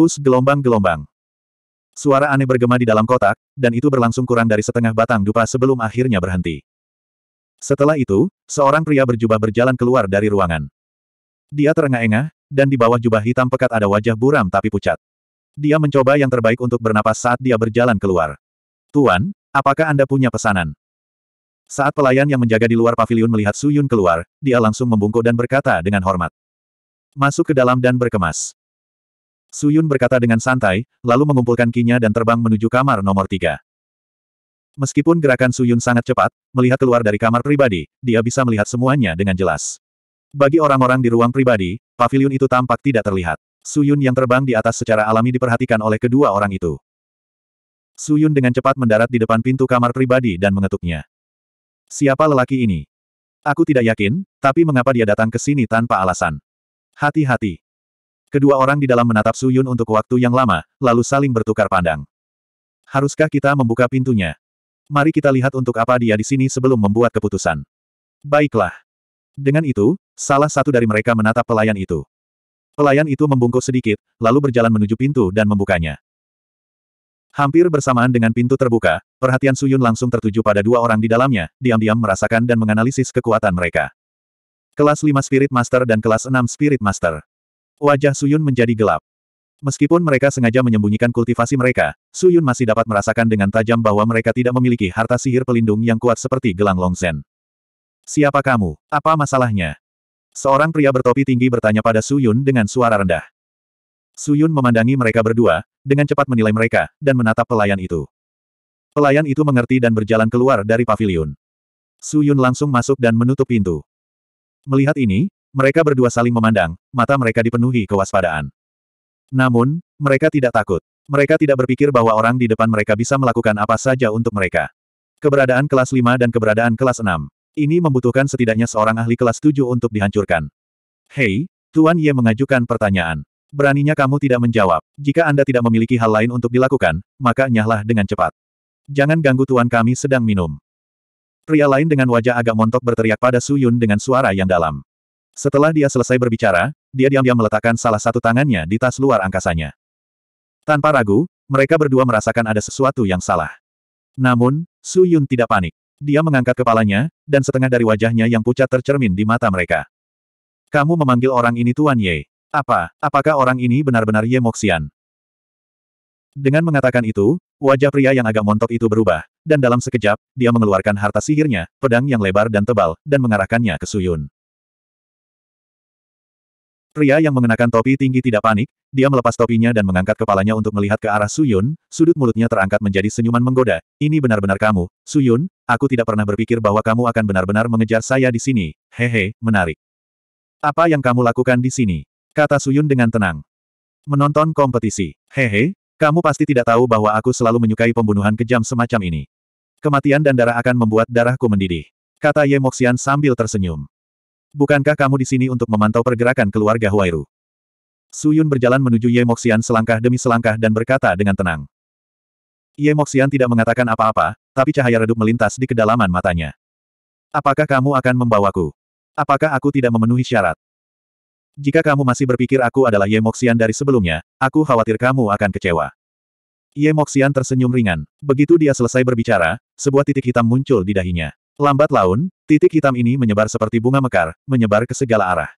Us gelombang-gelombang. Suara aneh bergema di dalam kotak, dan itu berlangsung kurang dari setengah batang dupa sebelum akhirnya berhenti. Setelah itu, seorang pria berjubah berjalan keluar dari ruangan. Dia terengah-engah, dan di bawah jubah hitam pekat ada wajah buram tapi pucat. Dia mencoba yang terbaik untuk bernapas saat dia berjalan keluar. Tuan, apakah Anda punya pesanan? Saat pelayan yang menjaga di luar pavilion melihat Suyun keluar, dia langsung membungkuk dan berkata dengan hormat. Masuk ke dalam dan berkemas. Suyun berkata dengan santai, lalu mengumpulkan kinya dan terbang menuju kamar nomor tiga. Meskipun gerakan Suyun sangat cepat, melihat keluar dari kamar pribadi, dia bisa melihat semuanya dengan jelas. Bagi orang-orang di ruang pribadi, pavilion itu tampak tidak terlihat. Suyun yang terbang di atas secara alami diperhatikan oleh kedua orang itu. Suyun dengan cepat mendarat di depan pintu kamar pribadi dan mengetuknya. Siapa lelaki ini? Aku tidak yakin, tapi mengapa dia datang ke sini tanpa alasan? Hati-hati. Kedua orang di dalam menatap Su Yun untuk waktu yang lama, lalu saling bertukar pandang. Haruskah kita membuka pintunya? Mari kita lihat untuk apa dia di sini sebelum membuat keputusan. Baiklah. Dengan itu, salah satu dari mereka menatap pelayan itu. Pelayan itu membungkuk sedikit, lalu berjalan menuju pintu dan membukanya. Hampir bersamaan dengan pintu terbuka, perhatian Su Yun langsung tertuju pada dua orang di dalamnya, diam-diam merasakan dan menganalisis kekuatan mereka. Kelas 5 Spirit Master dan kelas 6 Spirit Master. Wajah Suyun menjadi gelap. Meskipun mereka sengaja menyembunyikan kultivasi mereka, Suyun masih dapat merasakan dengan tajam bahwa mereka tidak memiliki harta sihir pelindung yang kuat seperti gelang Longsen. Siapa kamu? Apa masalahnya? Seorang pria bertopi tinggi bertanya pada Suyun dengan suara rendah. Suyun memandangi mereka berdua, dengan cepat menilai mereka, dan menatap pelayan itu. Pelayan itu mengerti dan berjalan keluar dari pavilion. Suyun langsung masuk dan menutup pintu. Melihat ini, mereka berdua saling memandang, mata mereka dipenuhi kewaspadaan. Namun, mereka tidak takut. Mereka tidak berpikir bahwa orang di depan mereka bisa melakukan apa saja untuk mereka. Keberadaan kelas 5 dan keberadaan kelas 6. Ini membutuhkan setidaknya seorang ahli kelas 7 untuk dihancurkan. Hei, Tuan Ye mengajukan pertanyaan. Beraninya kamu tidak menjawab. Jika Anda tidak memiliki hal lain untuk dilakukan, maka nyahlah dengan cepat. Jangan ganggu tuan kami sedang minum. Pria lain dengan wajah agak montok berteriak pada Su Yun dengan suara yang dalam. Setelah dia selesai berbicara, dia diam-diam meletakkan salah satu tangannya di tas luar angkasanya. Tanpa ragu, mereka berdua merasakan ada sesuatu yang salah. Namun, Su Yun tidak panik. Dia mengangkat kepalanya, dan setengah dari wajahnya yang pucat tercermin di mata mereka. Kamu memanggil orang ini Tuan Ye. Apa, apakah orang ini benar-benar Ye Moxian? Dengan mengatakan itu, wajah pria yang agak montok itu berubah, dan dalam sekejap, dia mengeluarkan harta sihirnya, pedang yang lebar dan tebal, dan mengarahkannya ke Suyun. Pria yang mengenakan topi tinggi tidak panik, dia melepas topinya dan mengangkat kepalanya untuk melihat ke arah Suyun, sudut mulutnya terangkat menjadi senyuman menggoda. Ini benar-benar kamu, Suyun, aku tidak pernah berpikir bahwa kamu akan benar-benar mengejar saya di sini. Hehe, menarik. Apa yang kamu lakukan di sini? Kata Suyun dengan tenang. Menonton kompetisi. Hehe, kamu pasti tidak tahu bahwa aku selalu menyukai pembunuhan kejam semacam ini. Kematian dan darah akan membuat darahku mendidih. Kata Ye Moxian sambil tersenyum. Bukankah kamu di sini untuk memantau pergerakan keluarga Huairu? Su Yun berjalan menuju Ye Moxian selangkah demi selangkah dan berkata dengan tenang. Ye Moxian tidak mengatakan apa-apa, tapi cahaya redup melintas di kedalaman matanya. Apakah kamu akan membawaku? Apakah aku tidak memenuhi syarat? Jika kamu masih berpikir aku adalah Ye Moxian dari sebelumnya, aku khawatir kamu akan kecewa. Ye Moxian tersenyum ringan. Begitu dia selesai berbicara, sebuah titik hitam muncul di dahinya. Lambat laun, titik hitam ini menyebar seperti bunga mekar, menyebar ke segala arah.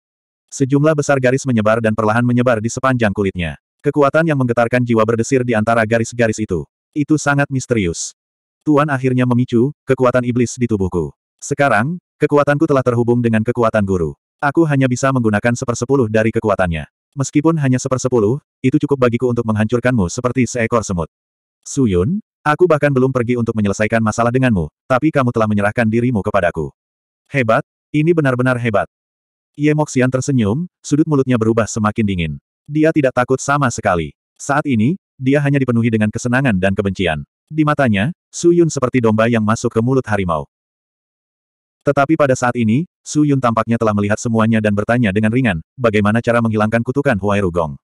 Sejumlah besar garis menyebar dan perlahan menyebar di sepanjang kulitnya. Kekuatan yang menggetarkan jiwa berdesir di antara garis-garis itu. Itu sangat misterius. Tuan akhirnya memicu kekuatan iblis di tubuhku. Sekarang, kekuatanku telah terhubung dengan kekuatan guru. Aku hanya bisa menggunakan sepersepuluh dari kekuatannya. Meskipun hanya sepersepuluh, itu cukup bagiku untuk menghancurkanmu seperti seekor semut. Suyun, Aku bahkan belum pergi untuk menyelesaikan masalah denganmu, tapi kamu telah menyerahkan dirimu kepadaku. Hebat, ini benar-benar hebat. Ye Moxian tersenyum, sudut mulutnya berubah semakin dingin. Dia tidak takut sama sekali. Saat ini, dia hanya dipenuhi dengan kesenangan dan kebencian. Di matanya, Su Yun seperti domba yang masuk ke mulut harimau. Tetapi pada saat ini, Su Yun tampaknya telah melihat semuanya dan bertanya dengan ringan, bagaimana cara menghilangkan kutukan Huai Rugong.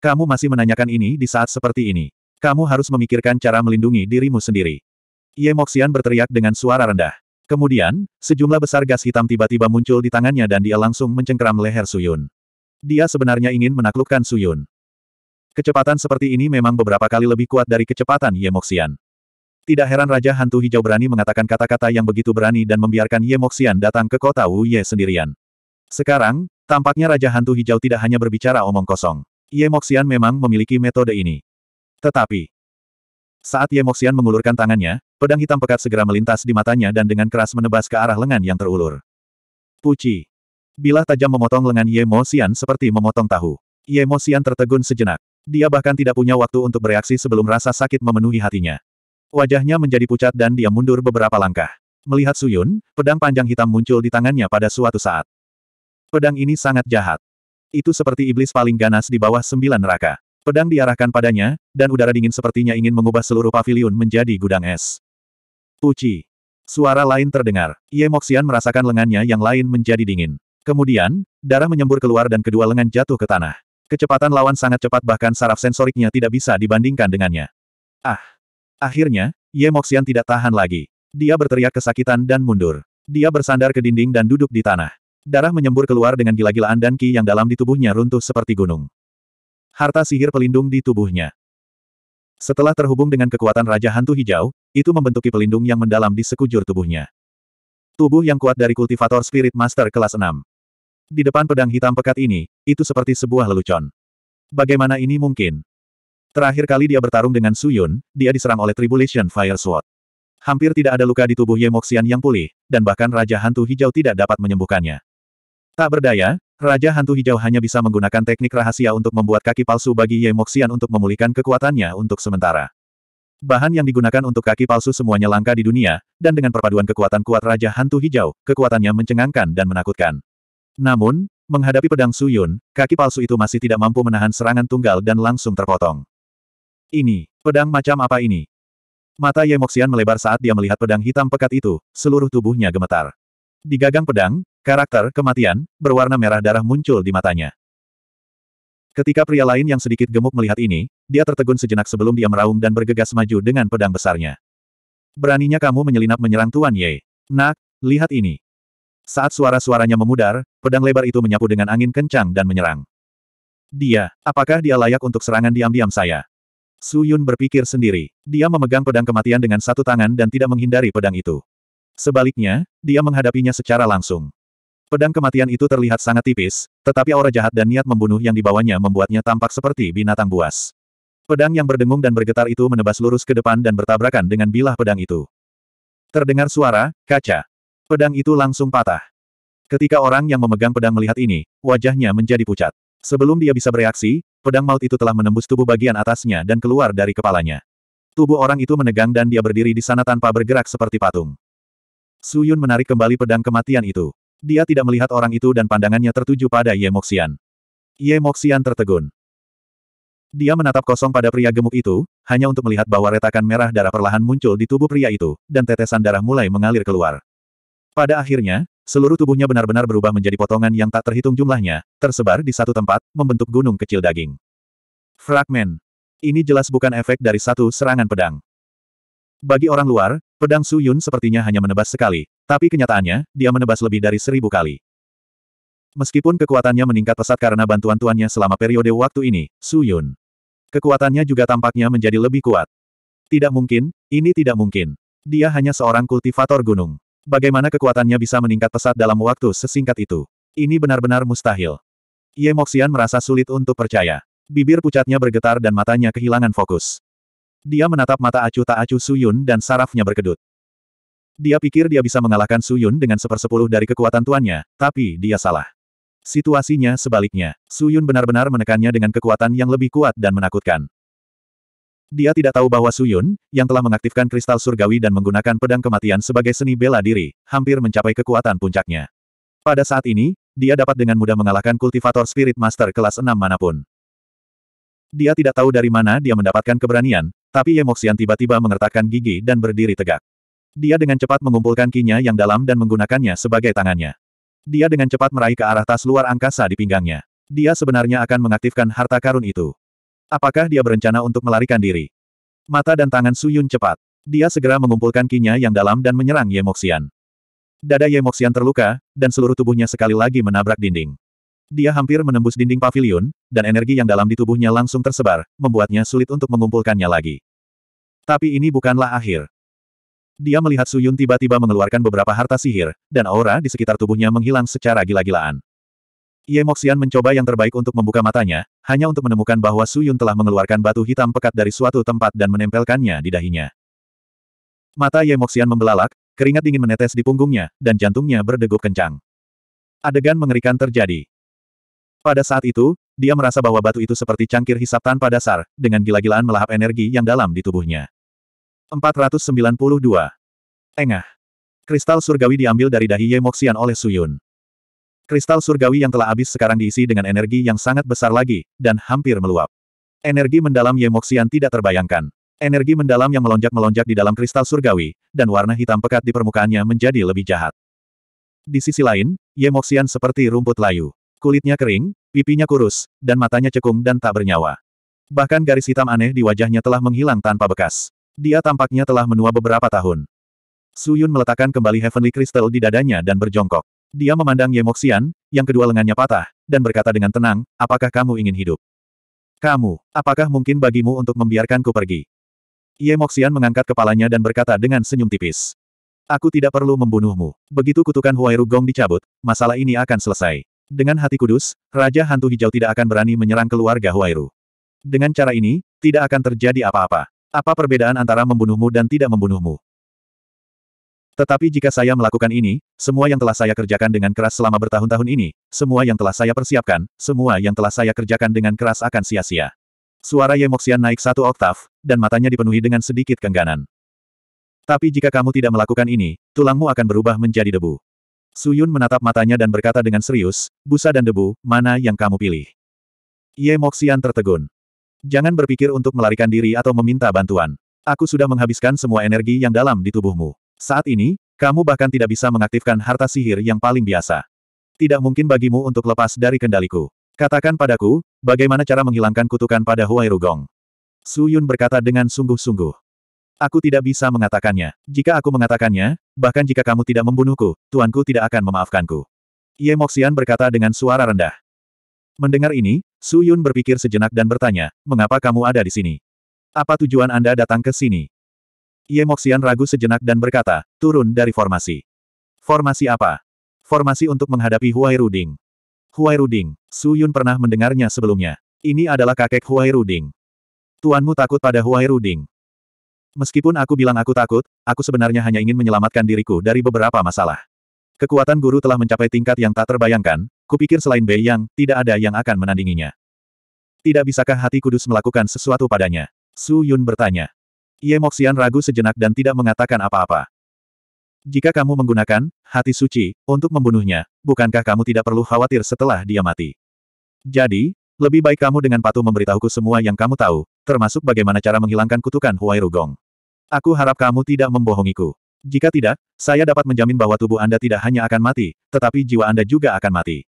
Kamu masih menanyakan ini di saat seperti ini. Kamu harus memikirkan cara melindungi dirimu sendiri. Ye Moxian berteriak dengan suara rendah. Kemudian, sejumlah besar gas hitam tiba-tiba muncul di tangannya dan dia langsung mencengkeram leher Suyun. Dia sebenarnya ingin menaklukkan Suyun. Kecepatan seperti ini memang beberapa kali lebih kuat dari kecepatan Ye Moxian. Tidak heran Raja Hantu Hijau berani mengatakan kata-kata yang begitu berani dan membiarkan Ye Moxian datang ke kota Wu Ye sendirian. Sekarang, tampaknya Raja Hantu Hijau tidak hanya berbicara omong kosong. Ye Moxian memang memiliki metode ini. Tetapi, saat Ye Moxian mengulurkan tangannya, pedang hitam pekat segera melintas di matanya dan dengan keras menebas ke arah lengan yang terulur. Puci. Bilah tajam memotong lengan Ye Moxian seperti memotong tahu. Ye Moxian tertegun sejenak. Dia bahkan tidak punya waktu untuk bereaksi sebelum rasa sakit memenuhi hatinya. Wajahnya menjadi pucat dan dia mundur beberapa langkah. Melihat Suyun, pedang panjang hitam muncul di tangannya pada suatu saat. Pedang ini sangat jahat. Itu seperti iblis paling ganas di bawah sembilan neraka. Pedang diarahkan padanya, dan udara dingin sepertinya ingin mengubah seluruh pavilion menjadi gudang es. Puci. Suara lain terdengar. Ye Moxian merasakan lengannya yang lain menjadi dingin. Kemudian, darah menyembur keluar dan kedua lengan jatuh ke tanah. Kecepatan lawan sangat cepat bahkan saraf sensoriknya tidak bisa dibandingkan dengannya. Ah! Akhirnya, Ye Moxian tidak tahan lagi. Dia berteriak kesakitan dan mundur. Dia bersandar ke dinding dan duduk di tanah. Darah menyembur keluar dengan gila-gilaan dan ki yang dalam di tubuhnya runtuh seperti gunung harta sihir pelindung di tubuhnya. Setelah terhubung dengan kekuatan Raja Hantu Hijau, itu membentuki pelindung yang mendalam di sekujur tubuhnya. Tubuh yang kuat dari kultivator Spirit Master kelas 6. Di depan pedang hitam pekat ini, itu seperti sebuah lelucon. Bagaimana ini mungkin? Terakhir kali dia bertarung dengan Suyun, dia diserang oleh Tribulation Fire Sword. Hampir tidak ada luka di tubuh Yemoxian yang pulih, dan bahkan Raja Hantu Hijau tidak dapat menyembuhkannya. Tak berdaya, Raja Hantu Hijau hanya bisa menggunakan teknik rahasia untuk membuat kaki palsu bagi Ye Moxian untuk memulihkan kekuatannya untuk sementara. Bahan yang digunakan untuk kaki palsu semuanya langka di dunia, dan dengan perpaduan kekuatan kuat Raja Hantu Hijau, kekuatannya mencengangkan dan menakutkan. Namun, menghadapi pedang Suyun, kaki palsu itu masih tidak mampu menahan serangan tunggal dan langsung terpotong. Ini, pedang macam apa ini? Mata Ye Moxian melebar saat dia melihat pedang hitam pekat itu, seluruh tubuhnya gemetar. Di gagang pedang, Karakter kematian, berwarna merah darah muncul di matanya. Ketika pria lain yang sedikit gemuk melihat ini, dia tertegun sejenak sebelum dia meraung dan bergegas maju dengan pedang besarnya. Beraninya kamu menyelinap menyerang Tuan Ye. Nak, lihat ini. Saat suara-suaranya memudar, pedang lebar itu menyapu dengan angin kencang dan menyerang. Dia, apakah dia layak untuk serangan diam-diam saya? Su Yun berpikir sendiri. Dia memegang pedang kematian dengan satu tangan dan tidak menghindari pedang itu. Sebaliknya, dia menghadapinya secara langsung. Pedang kematian itu terlihat sangat tipis, tetapi aura jahat dan niat membunuh yang dibawanya membuatnya tampak seperti binatang buas. Pedang yang berdengung dan bergetar itu menebas lurus ke depan dan bertabrakan dengan bilah pedang itu. Terdengar suara, kaca. Pedang itu langsung patah. Ketika orang yang memegang pedang melihat ini, wajahnya menjadi pucat. Sebelum dia bisa bereaksi, pedang maut itu telah menembus tubuh bagian atasnya dan keluar dari kepalanya. Tubuh orang itu menegang dan dia berdiri di sana tanpa bergerak seperti patung. Suyun menarik kembali pedang kematian itu. Dia tidak melihat orang itu dan pandangannya tertuju pada Ye Moxian. Ye Moxian tertegun. Dia menatap kosong pada pria gemuk itu, hanya untuk melihat bahwa retakan merah darah perlahan muncul di tubuh pria itu, dan tetesan darah mulai mengalir keluar. Pada akhirnya, seluruh tubuhnya benar-benar berubah menjadi potongan yang tak terhitung jumlahnya, tersebar di satu tempat, membentuk gunung kecil daging. Fragmen. Ini jelas bukan efek dari satu serangan pedang. Bagi orang luar, pedang Su Yun sepertinya hanya menebas sekali, tapi kenyataannya, dia menebas lebih dari seribu kali. Meskipun kekuatannya meningkat pesat karena bantuan tuannya selama periode waktu ini, Su Yun. Kekuatannya juga tampaknya menjadi lebih kuat. Tidak mungkin, ini tidak mungkin. Dia hanya seorang kultivator gunung. Bagaimana kekuatannya bisa meningkat pesat dalam waktu sesingkat itu? Ini benar-benar mustahil. Ye Moxian merasa sulit untuk percaya. Bibir pucatnya bergetar dan matanya kehilangan fokus. Dia menatap mata acuh tak acuh Yun dan sarafnya berkedut. Dia pikir dia bisa mengalahkan Su Yun dengan sepersepuluh dari kekuatan tuannya, tapi dia salah. Situasinya sebaliknya, Su Yun benar-benar menekannya dengan kekuatan yang lebih kuat dan menakutkan. Dia tidak tahu bahwa Su Yun, yang telah mengaktifkan kristal surgawi dan menggunakan pedang kematian sebagai seni bela diri, hampir mencapai kekuatan puncaknya. Pada saat ini, dia dapat dengan mudah mengalahkan kultivator spirit master kelas 6 manapun. Dia tidak tahu dari mana dia mendapatkan keberanian, tapi Yemoxian tiba-tiba mengertakkan gigi dan berdiri tegak. Dia dengan cepat mengumpulkan kinya yang dalam dan menggunakannya sebagai tangannya. Dia dengan cepat meraih ke arah tas luar angkasa di pinggangnya. Dia sebenarnya akan mengaktifkan harta karun itu. Apakah dia berencana untuk melarikan diri? Mata dan tangan Suyun cepat. Dia segera mengumpulkan kinya yang dalam dan menyerang Yemoksian. Dada Yemoksian terluka, dan seluruh tubuhnya sekali lagi menabrak dinding. Dia hampir menembus dinding pavilion, dan energi yang dalam di tubuhnya langsung tersebar, membuatnya sulit untuk mengumpulkannya lagi. Tapi ini bukanlah akhir. Dia melihat Suyun tiba-tiba mengeluarkan beberapa harta sihir, dan aura di sekitar tubuhnya menghilang secara gila-gilaan. Ye Moxian mencoba yang terbaik untuk membuka matanya, hanya untuk menemukan bahwa Suyun telah mengeluarkan batu hitam pekat dari suatu tempat dan menempelkannya di dahinya. Mata Ye Moxian membelalak, keringat dingin menetes di punggungnya, dan jantungnya berdegup kencang. Adegan mengerikan terjadi. Pada saat itu, dia merasa bahwa batu itu seperti cangkir hisap tanpa dasar, dengan gila-gilaan melahap energi yang dalam di tubuhnya. 492. Tengah. Kristal surgawi diambil dari dahi Ye Moxian oleh Suyun. Kristal surgawi yang telah habis sekarang diisi dengan energi yang sangat besar lagi, dan hampir meluap. Energi mendalam Ye Moxian tidak terbayangkan. Energi mendalam yang melonjak-melonjak di dalam kristal surgawi, dan warna hitam pekat di permukaannya menjadi lebih jahat. Di sisi lain, Ye Moxian seperti rumput layu. Kulitnya kering, pipinya kurus, dan matanya cekung dan tak bernyawa. Bahkan garis hitam aneh di wajahnya telah menghilang tanpa bekas. Dia tampaknya telah menua beberapa tahun. Su Yun meletakkan kembali Heavenly Crystal di dadanya dan berjongkok. Dia memandang Ye Moxian, yang kedua lengannya patah, dan berkata dengan tenang, apakah kamu ingin hidup? Kamu, apakah mungkin bagimu untuk membiarkanku pergi? Ye Moxian mengangkat kepalanya dan berkata dengan senyum tipis. Aku tidak perlu membunuhmu. Begitu kutukan Huairu Gong dicabut, masalah ini akan selesai. Dengan hati kudus, Raja Hantu Hijau tidak akan berani menyerang keluarga Huairu. Dengan cara ini, tidak akan terjadi apa-apa. Apa perbedaan antara membunuhmu dan tidak membunuhmu? Tetapi jika saya melakukan ini, semua yang telah saya kerjakan dengan keras selama bertahun-tahun ini, semua yang telah saya persiapkan, semua yang telah saya kerjakan dengan keras akan sia-sia. Suara Moxian naik satu oktav, dan matanya dipenuhi dengan sedikit kengganan. Tapi jika kamu tidak melakukan ini, tulangmu akan berubah menjadi debu. Suyun menatap matanya dan berkata dengan serius, busa dan debu, mana yang kamu pilih? Ye Moxian tertegun. Jangan berpikir untuk melarikan diri atau meminta bantuan. Aku sudah menghabiskan semua energi yang dalam di tubuhmu. Saat ini, kamu bahkan tidak bisa mengaktifkan harta sihir yang paling biasa. Tidak mungkin bagimu untuk lepas dari kendaliku. Katakan padaku, bagaimana cara menghilangkan kutukan pada Huai Rugong. Su Yun berkata dengan sungguh-sungguh. Aku tidak bisa mengatakannya. Jika aku mengatakannya, bahkan jika kamu tidak membunuhku, tuanku tidak akan memaafkanku. Ye Moxian berkata dengan suara rendah. Mendengar ini, Su Yun berpikir sejenak dan bertanya, mengapa kamu ada di sini? Apa tujuan Anda datang ke sini? Ye Moxian ragu sejenak dan berkata, turun dari formasi. Formasi apa? Formasi untuk menghadapi Huai Ruding. Huai Ruding, Su Yun pernah mendengarnya sebelumnya. Ini adalah kakek Huai Ruding. Tuanmu takut pada Huai Ruding. Meskipun aku bilang aku takut, aku sebenarnya hanya ingin menyelamatkan diriku dari beberapa masalah. Kekuatan guru telah mencapai tingkat yang tak terbayangkan, Kupikir selain Bei Yang, tidak ada yang akan menandinginya. Tidak bisakah hati kudus melakukan sesuatu padanya? Su Yun bertanya. Ye Moxian ragu sejenak dan tidak mengatakan apa-apa. Jika kamu menggunakan hati suci untuk membunuhnya, bukankah kamu tidak perlu khawatir setelah dia mati? Jadi, lebih baik kamu dengan patuh memberitahuku semua yang kamu tahu, termasuk bagaimana cara menghilangkan kutukan Huai Rugong. Aku harap kamu tidak membohongiku. Jika tidak, saya dapat menjamin bahwa tubuh Anda tidak hanya akan mati, tetapi jiwa Anda juga akan mati.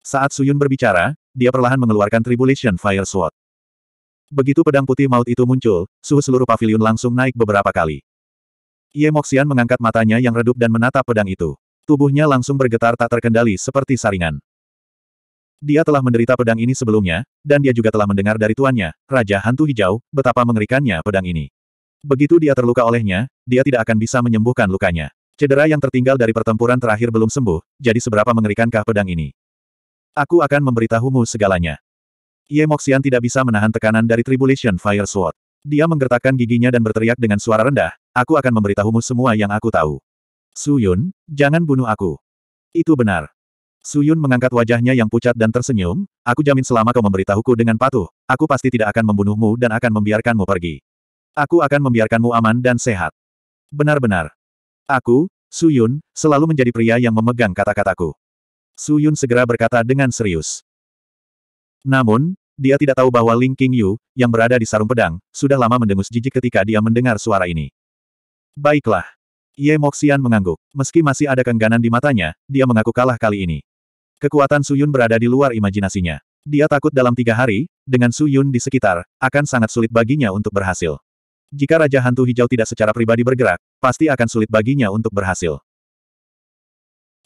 Saat Suyun berbicara, dia perlahan mengeluarkan Tribulation Fire Sword. Begitu pedang putih maut itu muncul, suhu seluruh pavilion langsung naik beberapa kali. Ye Moxian mengangkat matanya yang redup dan menatap pedang itu. Tubuhnya langsung bergetar tak terkendali seperti saringan. Dia telah menderita pedang ini sebelumnya, dan dia juga telah mendengar dari tuannya, Raja Hantu Hijau, betapa mengerikannya pedang ini. Begitu dia terluka olehnya, dia tidak akan bisa menyembuhkan lukanya. Cedera yang tertinggal dari pertempuran terakhir belum sembuh, jadi seberapa mengerikankah pedang ini? Aku akan memberitahumu segalanya. Ye Moxian tidak bisa menahan tekanan dari Tribulation Fire Sword. Dia menggertakkan giginya dan berteriak dengan suara rendah, aku akan memberitahumu semua yang aku tahu. Su Yun, jangan bunuh aku. Itu benar. Su Yun mengangkat wajahnya yang pucat dan tersenyum, aku jamin selama kau memberitahuku dengan patuh, aku pasti tidak akan membunuhmu dan akan membiarkanmu pergi. Aku akan membiarkanmu aman dan sehat. Benar-benar. Aku, Su Yun, selalu menjadi pria yang memegang kata-kataku. Su Yun segera berkata dengan serius. Namun, dia tidak tahu bahwa Ling King Yu, yang berada di sarung pedang, sudah lama mendengus jijik ketika dia mendengar suara ini. Baiklah. Ye Moxian mengangguk. Meski masih ada kengganan di matanya, dia mengaku kalah kali ini. Kekuatan Su Yun berada di luar imajinasinya. Dia takut dalam tiga hari, dengan Su Yun di sekitar, akan sangat sulit baginya untuk berhasil. Jika Raja Hantu Hijau tidak secara pribadi bergerak, pasti akan sulit baginya untuk berhasil.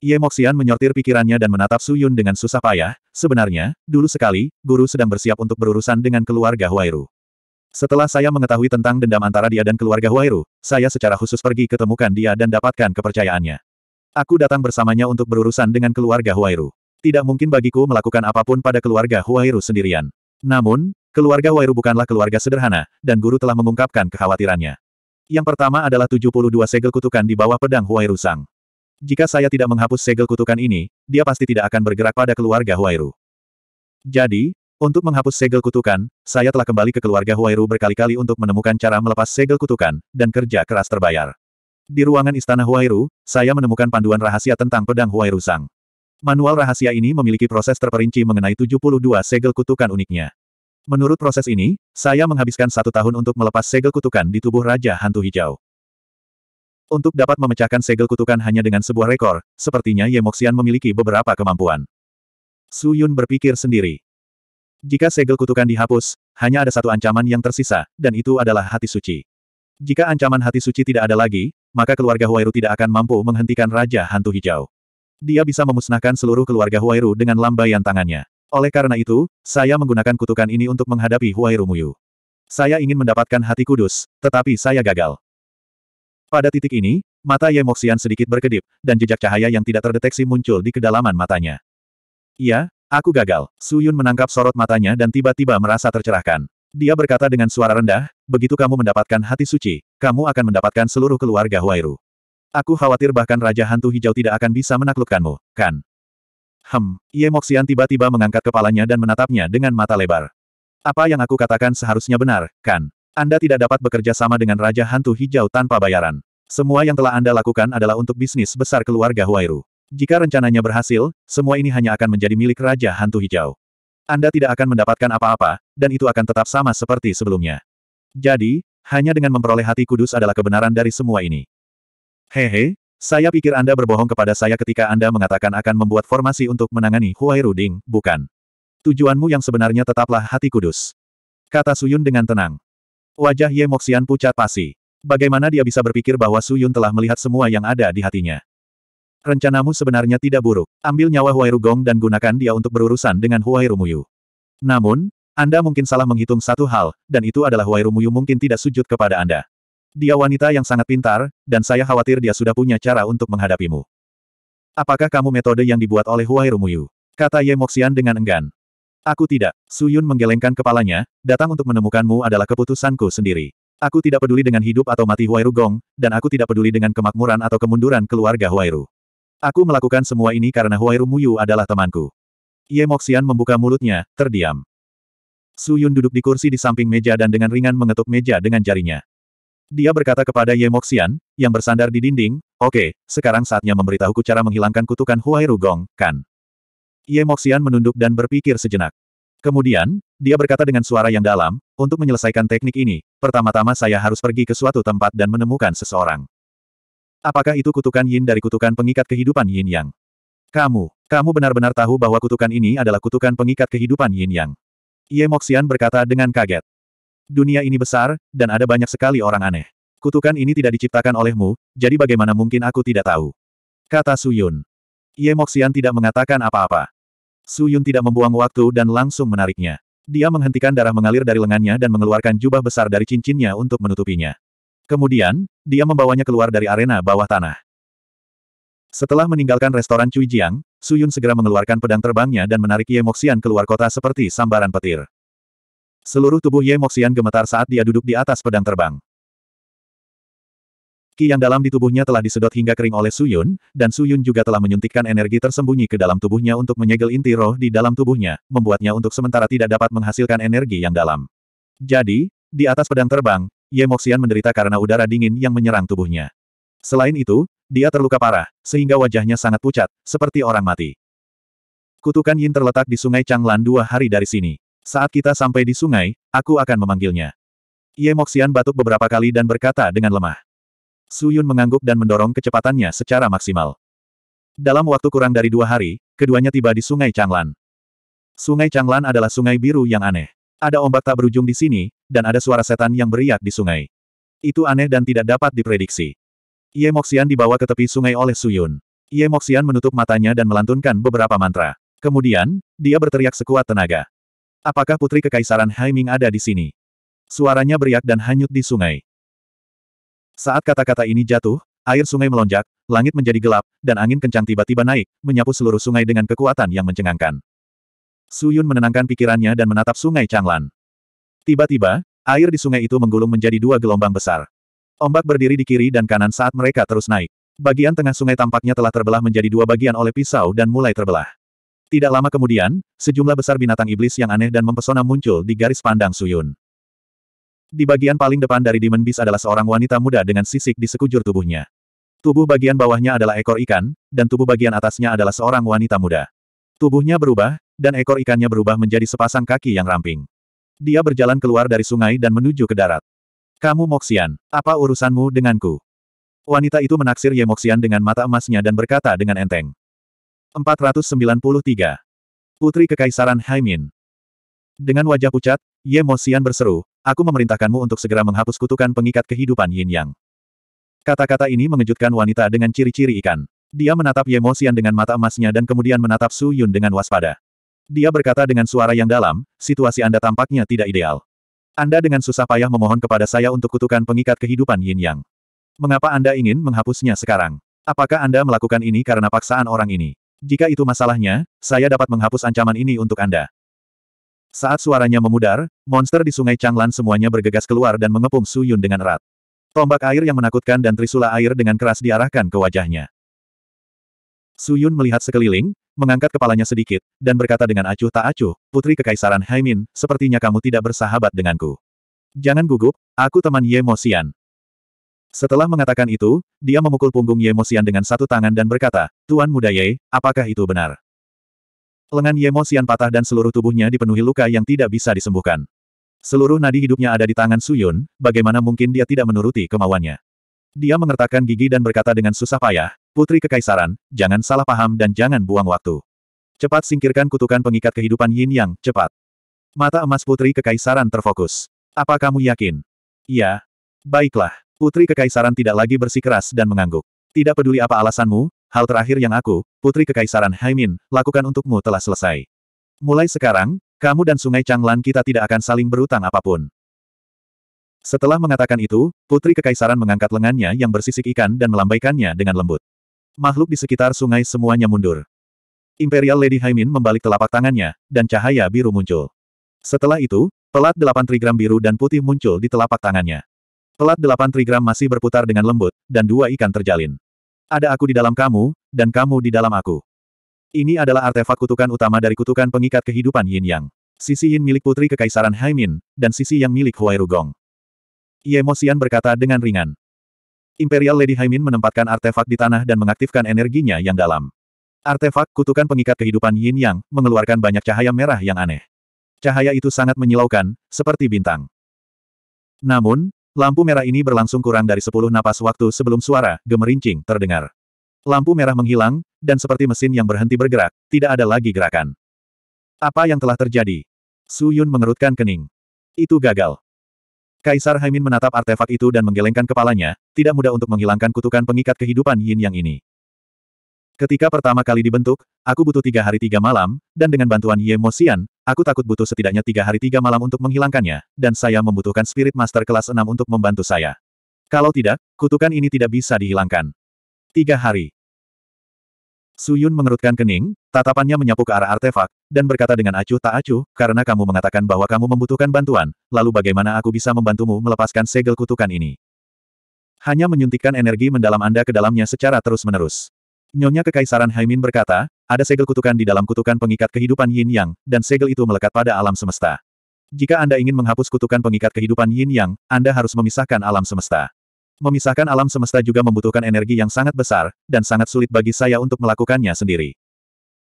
Ye Moxian menyortir pikirannya dan menatap Su Yun dengan susah payah, sebenarnya, dulu sekali, guru sedang bersiap untuk berurusan dengan keluarga Huairu. Setelah saya mengetahui tentang dendam antara dia dan keluarga Huairu, saya secara khusus pergi ketemukan dia dan dapatkan kepercayaannya. Aku datang bersamanya untuk berurusan dengan keluarga Huairu. Tidak mungkin bagiku melakukan apapun pada keluarga Huairu sendirian. Namun, keluarga Huairu bukanlah keluarga sederhana, dan guru telah mengungkapkan kekhawatirannya. Yang pertama adalah 72 segel kutukan di bawah pedang Huairu Sang. Jika saya tidak menghapus segel kutukan ini, dia pasti tidak akan bergerak pada keluarga Huairu. Jadi, untuk menghapus segel kutukan, saya telah kembali ke keluarga Huairu berkali-kali untuk menemukan cara melepas segel kutukan, dan kerja keras terbayar. Di ruangan istana Huairu, saya menemukan panduan rahasia tentang pedang Huairu Sang. Manual rahasia ini memiliki proses terperinci mengenai 72 segel kutukan uniknya. Menurut proses ini, saya menghabiskan satu tahun untuk melepas segel kutukan di tubuh Raja Hantu Hijau. Untuk dapat memecahkan segel kutukan hanya dengan sebuah rekor, sepertinya Ye Moxian memiliki beberapa kemampuan. Su Yun berpikir sendiri. Jika segel kutukan dihapus, hanya ada satu ancaman yang tersisa, dan itu adalah hati suci. Jika ancaman hati suci tidak ada lagi, maka keluarga Huairu tidak akan mampu menghentikan Raja Hantu Hijau. Dia bisa memusnahkan seluruh keluarga Huairu dengan lambaian tangannya. Oleh karena itu, saya menggunakan kutukan ini untuk menghadapi Huairu Muyu. Saya ingin mendapatkan hati kudus, tetapi saya gagal. Pada titik ini, mata Yemoxian sedikit berkedip, dan jejak cahaya yang tidak terdeteksi muncul di kedalaman matanya. Ya, aku gagal. Su Yun menangkap sorot matanya dan tiba-tiba merasa tercerahkan. Dia berkata dengan suara rendah, begitu kamu mendapatkan hati suci, kamu akan mendapatkan seluruh keluarga Huairu. Aku khawatir bahkan Raja Hantu Hijau tidak akan bisa menaklukkanmu, kan? Hem, Yemoxian tiba-tiba mengangkat kepalanya dan menatapnya dengan mata lebar. Apa yang aku katakan seharusnya benar, kan? Anda tidak dapat bekerja sama dengan Raja Hantu Hijau tanpa bayaran. Semua yang telah Anda lakukan adalah untuk bisnis besar keluarga Huairu. Jika rencananya berhasil, semua ini hanya akan menjadi milik Raja Hantu Hijau. Anda tidak akan mendapatkan apa-apa, dan itu akan tetap sama seperti sebelumnya. Jadi, hanya dengan memperoleh hati kudus adalah kebenaran dari semua ini. Hehe, saya pikir Anda berbohong kepada saya ketika Anda mengatakan akan membuat formasi untuk menangani Huairu Ding, bukan? Tujuanmu yang sebenarnya tetaplah hati kudus. Kata Suyun dengan tenang. Wajah Ye Moxian pucat pasi. Bagaimana dia bisa berpikir bahwa Su Yun telah melihat semua yang ada di hatinya? Rencanamu sebenarnya tidak buruk. Ambil nyawa Huairu Gong dan gunakan dia untuk berurusan dengan Huairu Muyu. Namun, Anda mungkin salah menghitung satu hal, dan itu adalah Huairu Muyu mungkin tidak sujud kepada Anda. Dia wanita yang sangat pintar, dan saya khawatir dia sudah punya cara untuk menghadapimu. Apakah kamu metode yang dibuat oleh Huairu Muyu? Kata Ye Moxian dengan enggan. Aku tidak. Su Yun menggelengkan kepalanya, datang untuk menemukanmu adalah keputusanku sendiri. Aku tidak peduli dengan hidup atau mati Huairu Gong, dan aku tidak peduli dengan kemakmuran atau kemunduran keluarga Huairu. Aku melakukan semua ini karena Huairu Muyu adalah temanku. Ye Moxian membuka mulutnya, terdiam. Su Yun duduk di kursi di samping meja dan dengan ringan mengetuk meja dengan jarinya. Dia berkata kepada Ye Moxian, yang bersandar di dinding, Oke, okay, sekarang saatnya memberitahuku cara menghilangkan kutukan Huairu Gong, kan? Ye Moxian menunduk dan berpikir sejenak. Kemudian, dia berkata dengan suara yang dalam, untuk menyelesaikan teknik ini, pertama-tama saya harus pergi ke suatu tempat dan menemukan seseorang. Apakah itu kutukan yin dari kutukan pengikat kehidupan yin yang? Kamu, kamu benar-benar tahu bahwa kutukan ini adalah kutukan pengikat kehidupan yin yang. Ye Moxian berkata dengan kaget. Dunia ini besar, dan ada banyak sekali orang aneh. Kutukan ini tidak diciptakan olehmu, jadi bagaimana mungkin aku tidak tahu? Kata Suyun. Ye Moxian tidak mengatakan apa-apa. Su Yun tidak membuang waktu dan langsung menariknya. Dia menghentikan darah mengalir dari lengannya dan mengeluarkan jubah besar dari cincinnya untuk menutupinya. Kemudian, dia membawanya keluar dari arena bawah tanah. Setelah meninggalkan restoran Cui Jiang, Su Yun segera mengeluarkan pedang terbangnya dan menarik Ye Moxian keluar kota seperti sambaran petir. Seluruh tubuh Ye Moxian gemetar saat dia duduk di atas pedang terbang. Ki yang dalam di tubuhnya telah disedot hingga kering oleh Suyun, dan Suyun juga telah menyuntikkan energi tersembunyi ke dalam tubuhnya untuk menyegel inti roh di dalam tubuhnya, membuatnya untuk sementara tidak dapat menghasilkan energi yang dalam. Jadi, di atas pedang terbang, Ye Moxian menderita karena udara dingin yang menyerang tubuhnya. Selain itu, dia terluka parah, sehingga wajahnya sangat pucat, seperti orang mati. Kutukan Yin terletak di sungai Changlan dua hari dari sini. Saat kita sampai di sungai, aku akan memanggilnya. Ye Moxian batuk beberapa kali dan berkata dengan lemah. Suyun mengangguk dan mendorong kecepatannya secara maksimal. Dalam waktu kurang dari dua hari, keduanya tiba di Sungai Changlan. Sungai Changlan adalah sungai biru yang aneh. Ada ombak tak berujung di sini, dan ada suara setan yang beriak di sungai. Itu aneh dan tidak dapat diprediksi. Ye Moxian dibawa ke tepi sungai oleh Suyun. Ye Moxian menutup matanya dan melantunkan beberapa mantra. Kemudian, dia berteriak sekuat tenaga. Apakah putri kekaisaran Haiming ada di sini? Suaranya beriak dan hanyut di sungai. Saat kata-kata ini jatuh, air sungai melonjak, langit menjadi gelap, dan angin kencang tiba-tiba naik, menyapu seluruh sungai dengan kekuatan yang mencengangkan. Suyun menenangkan pikirannya dan menatap sungai Changlan. Tiba-tiba, air di sungai itu menggulung menjadi dua gelombang besar. Ombak berdiri di kiri dan kanan saat mereka terus naik. Bagian tengah sungai tampaknya telah terbelah menjadi dua bagian oleh pisau dan mulai terbelah. Tidak lama kemudian, sejumlah besar binatang iblis yang aneh dan mempesona muncul di garis pandang Suyun. Di bagian paling depan dari Demon Beast adalah seorang wanita muda dengan sisik di sekujur tubuhnya. Tubuh bagian bawahnya adalah ekor ikan, dan tubuh bagian atasnya adalah seorang wanita muda. Tubuhnya berubah, dan ekor ikannya berubah menjadi sepasang kaki yang ramping. Dia berjalan keluar dari sungai dan menuju ke darat. Kamu Moxian, apa urusanmu denganku? Wanita itu menaksir Ye Moxian dengan mata emasnya dan berkata dengan enteng. 493. Putri Kekaisaran Haimin. Dengan wajah pucat, Ye Mo Xian berseru, aku memerintahkanmu untuk segera menghapus kutukan pengikat kehidupan Yin Yang. Kata-kata ini mengejutkan wanita dengan ciri-ciri ikan. Dia menatap Ye Mo Xian dengan mata emasnya dan kemudian menatap Su Yun dengan waspada. Dia berkata dengan suara yang dalam, situasi Anda tampaknya tidak ideal. Anda dengan susah payah memohon kepada saya untuk kutukan pengikat kehidupan Yin Yang. Mengapa Anda ingin menghapusnya sekarang? Apakah Anda melakukan ini karena paksaan orang ini? Jika itu masalahnya, saya dapat menghapus ancaman ini untuk Anda. Saat suaranya memudar, monster di sungai Changlan semuanya bergegas keluar dan mengepung Su Yun dengan erat. Tombak air yang menakutkan dan trisula air dengan keras diarahkan ke wajahnya. Su Yun melihat sekeliling, mengangkat kepalanya sedikit, dan berkata dengan acuh tak acuh, Putri Kekaisaran Haimin, sepertinya kamu tidak bersahabat denganku. Jangan gugup, aku teman Ye Mosian. Setelah mengatakan itu, dia memukul punggung Ye Mosian dengan satu tangan dan berkata, Tuan Muda Ye, apakah itu benar? Lengan Yemo Xian patah dan seluruh tubuhnya dipenuhi luka yang tidak bisa disembuhkan. Seluruh nadi hidupnya ada di tangan Suyun, bagaimana mungkin dia tidak menuruti kemauannya. Dia mengertakkan gigi dan berkata dengan susah payah, Putri Kekaisaran, jangan salah paham dan jangan buang waktu. Cepat singkirkan kutukan pengikat kehidupan Yin Yang, cepat. Mata emas Putri Kekaisaran terfokus. Apa kamu yakin? Ya. Baiklah, Putri Kekaisaran tidak lagi bersikeras dan mengangguk. Tidak peduli apa alasanmu, hal terakhir yang aku, Putri Kekaisaran Haimin, lakukan untukmu telah selesai. Mulai sekarang, kamu dan Sungai Changlan kita tidak akan saling berutang apapun. Setelah mengatakan itu, Putri Kekaisaran mengangkat lengannya yang bersisik ikan dan melambaikannya dengan lembut. Makhluk di sekitar sungai semuanya mundur. Imperial Lady Haimin membalik telapak tangannya, dan cahaya biru muncul. Setelah itu, pelat delapan trigram biru dan putih muncul di telapak tangannya. Pelat delapan trigram masih berputar dengan lembut, dan dua ikan terjalin. Ada aku di dalam kamu, dan kamu di dalam aku. Ini adalah artefak kutukan utama dari kutukan pengikat kehidupan Yin Yang. Sisi Yin milik Putri Kekaisaran Haimin, dan sisi Yang milik Huai Rugong. Ye Moxian berkata dengan ringan. Imperial Lady Haimin menempatkan artefak di tanah dan mengaktifkan energinya yang dalam. Artefak kutukan pengikat kehidupan Yin Yang mengeluarkan banyak cahaya merah yang aneh. Cahaya itu sangat menyilaukan, seperti bintang. Namun, Lampu merah ini berlangsung kurang dari sepuluh napas waktu sebelum suara gemerincing terdengar. Lampu merah menghilang, dan seperti mesin yang berhenti bergerak, tidak ada lagi gerakan. Apa yang telah terjadi? Su Yun mengerutkan kening. Itu gagal. Kaisar Haimin menatap artefak itu dan menggelengkan kepalanya, tidak mudah untuk menghilangkan kutukan pengikat kehidupan yin yang ini. Ketika pertama kali dibentuk, aku butuh tiga hari tiga malam, dan dengan bantuan Ye Moxian, aku takut butuh setidaknya tiga hari tiga malam untuk menghilangkannya, dan saya membutuhkan Spirit Master kelas enam untuk membantu saya. Kalau tidak, kutukan ini tidak bisa dihilangkan. Tiga hari. Suyun mengerutkan kening, tatapannya menyapu ke arah artefak, dan berkata dengan acuh tak acuh, karena kamu mengatakan bahwa kamu membutuhkan bantuan, lalu bagaimana aku bisa membantumu melepaskan segel kutukan ini? Hanya menyuntikkan energi mendalam Anda ke dalamnya secara terus-menerus. Nyonya Kekaisaran Haimin berkata, ada segel kutukan di dalam kutukan pengikat kehidupan yin yang, dan segel itu melekat pada alam semesta. Jika Anda ingin menghapus kutukan pengikat kehidupan yin yang, Anda harus memisahkan alam semesta. Memisahkan alam semesta juga membutuhkan energi yang sangat besar, dan sangat sulit bagi saya untuk melakukannya sendiri.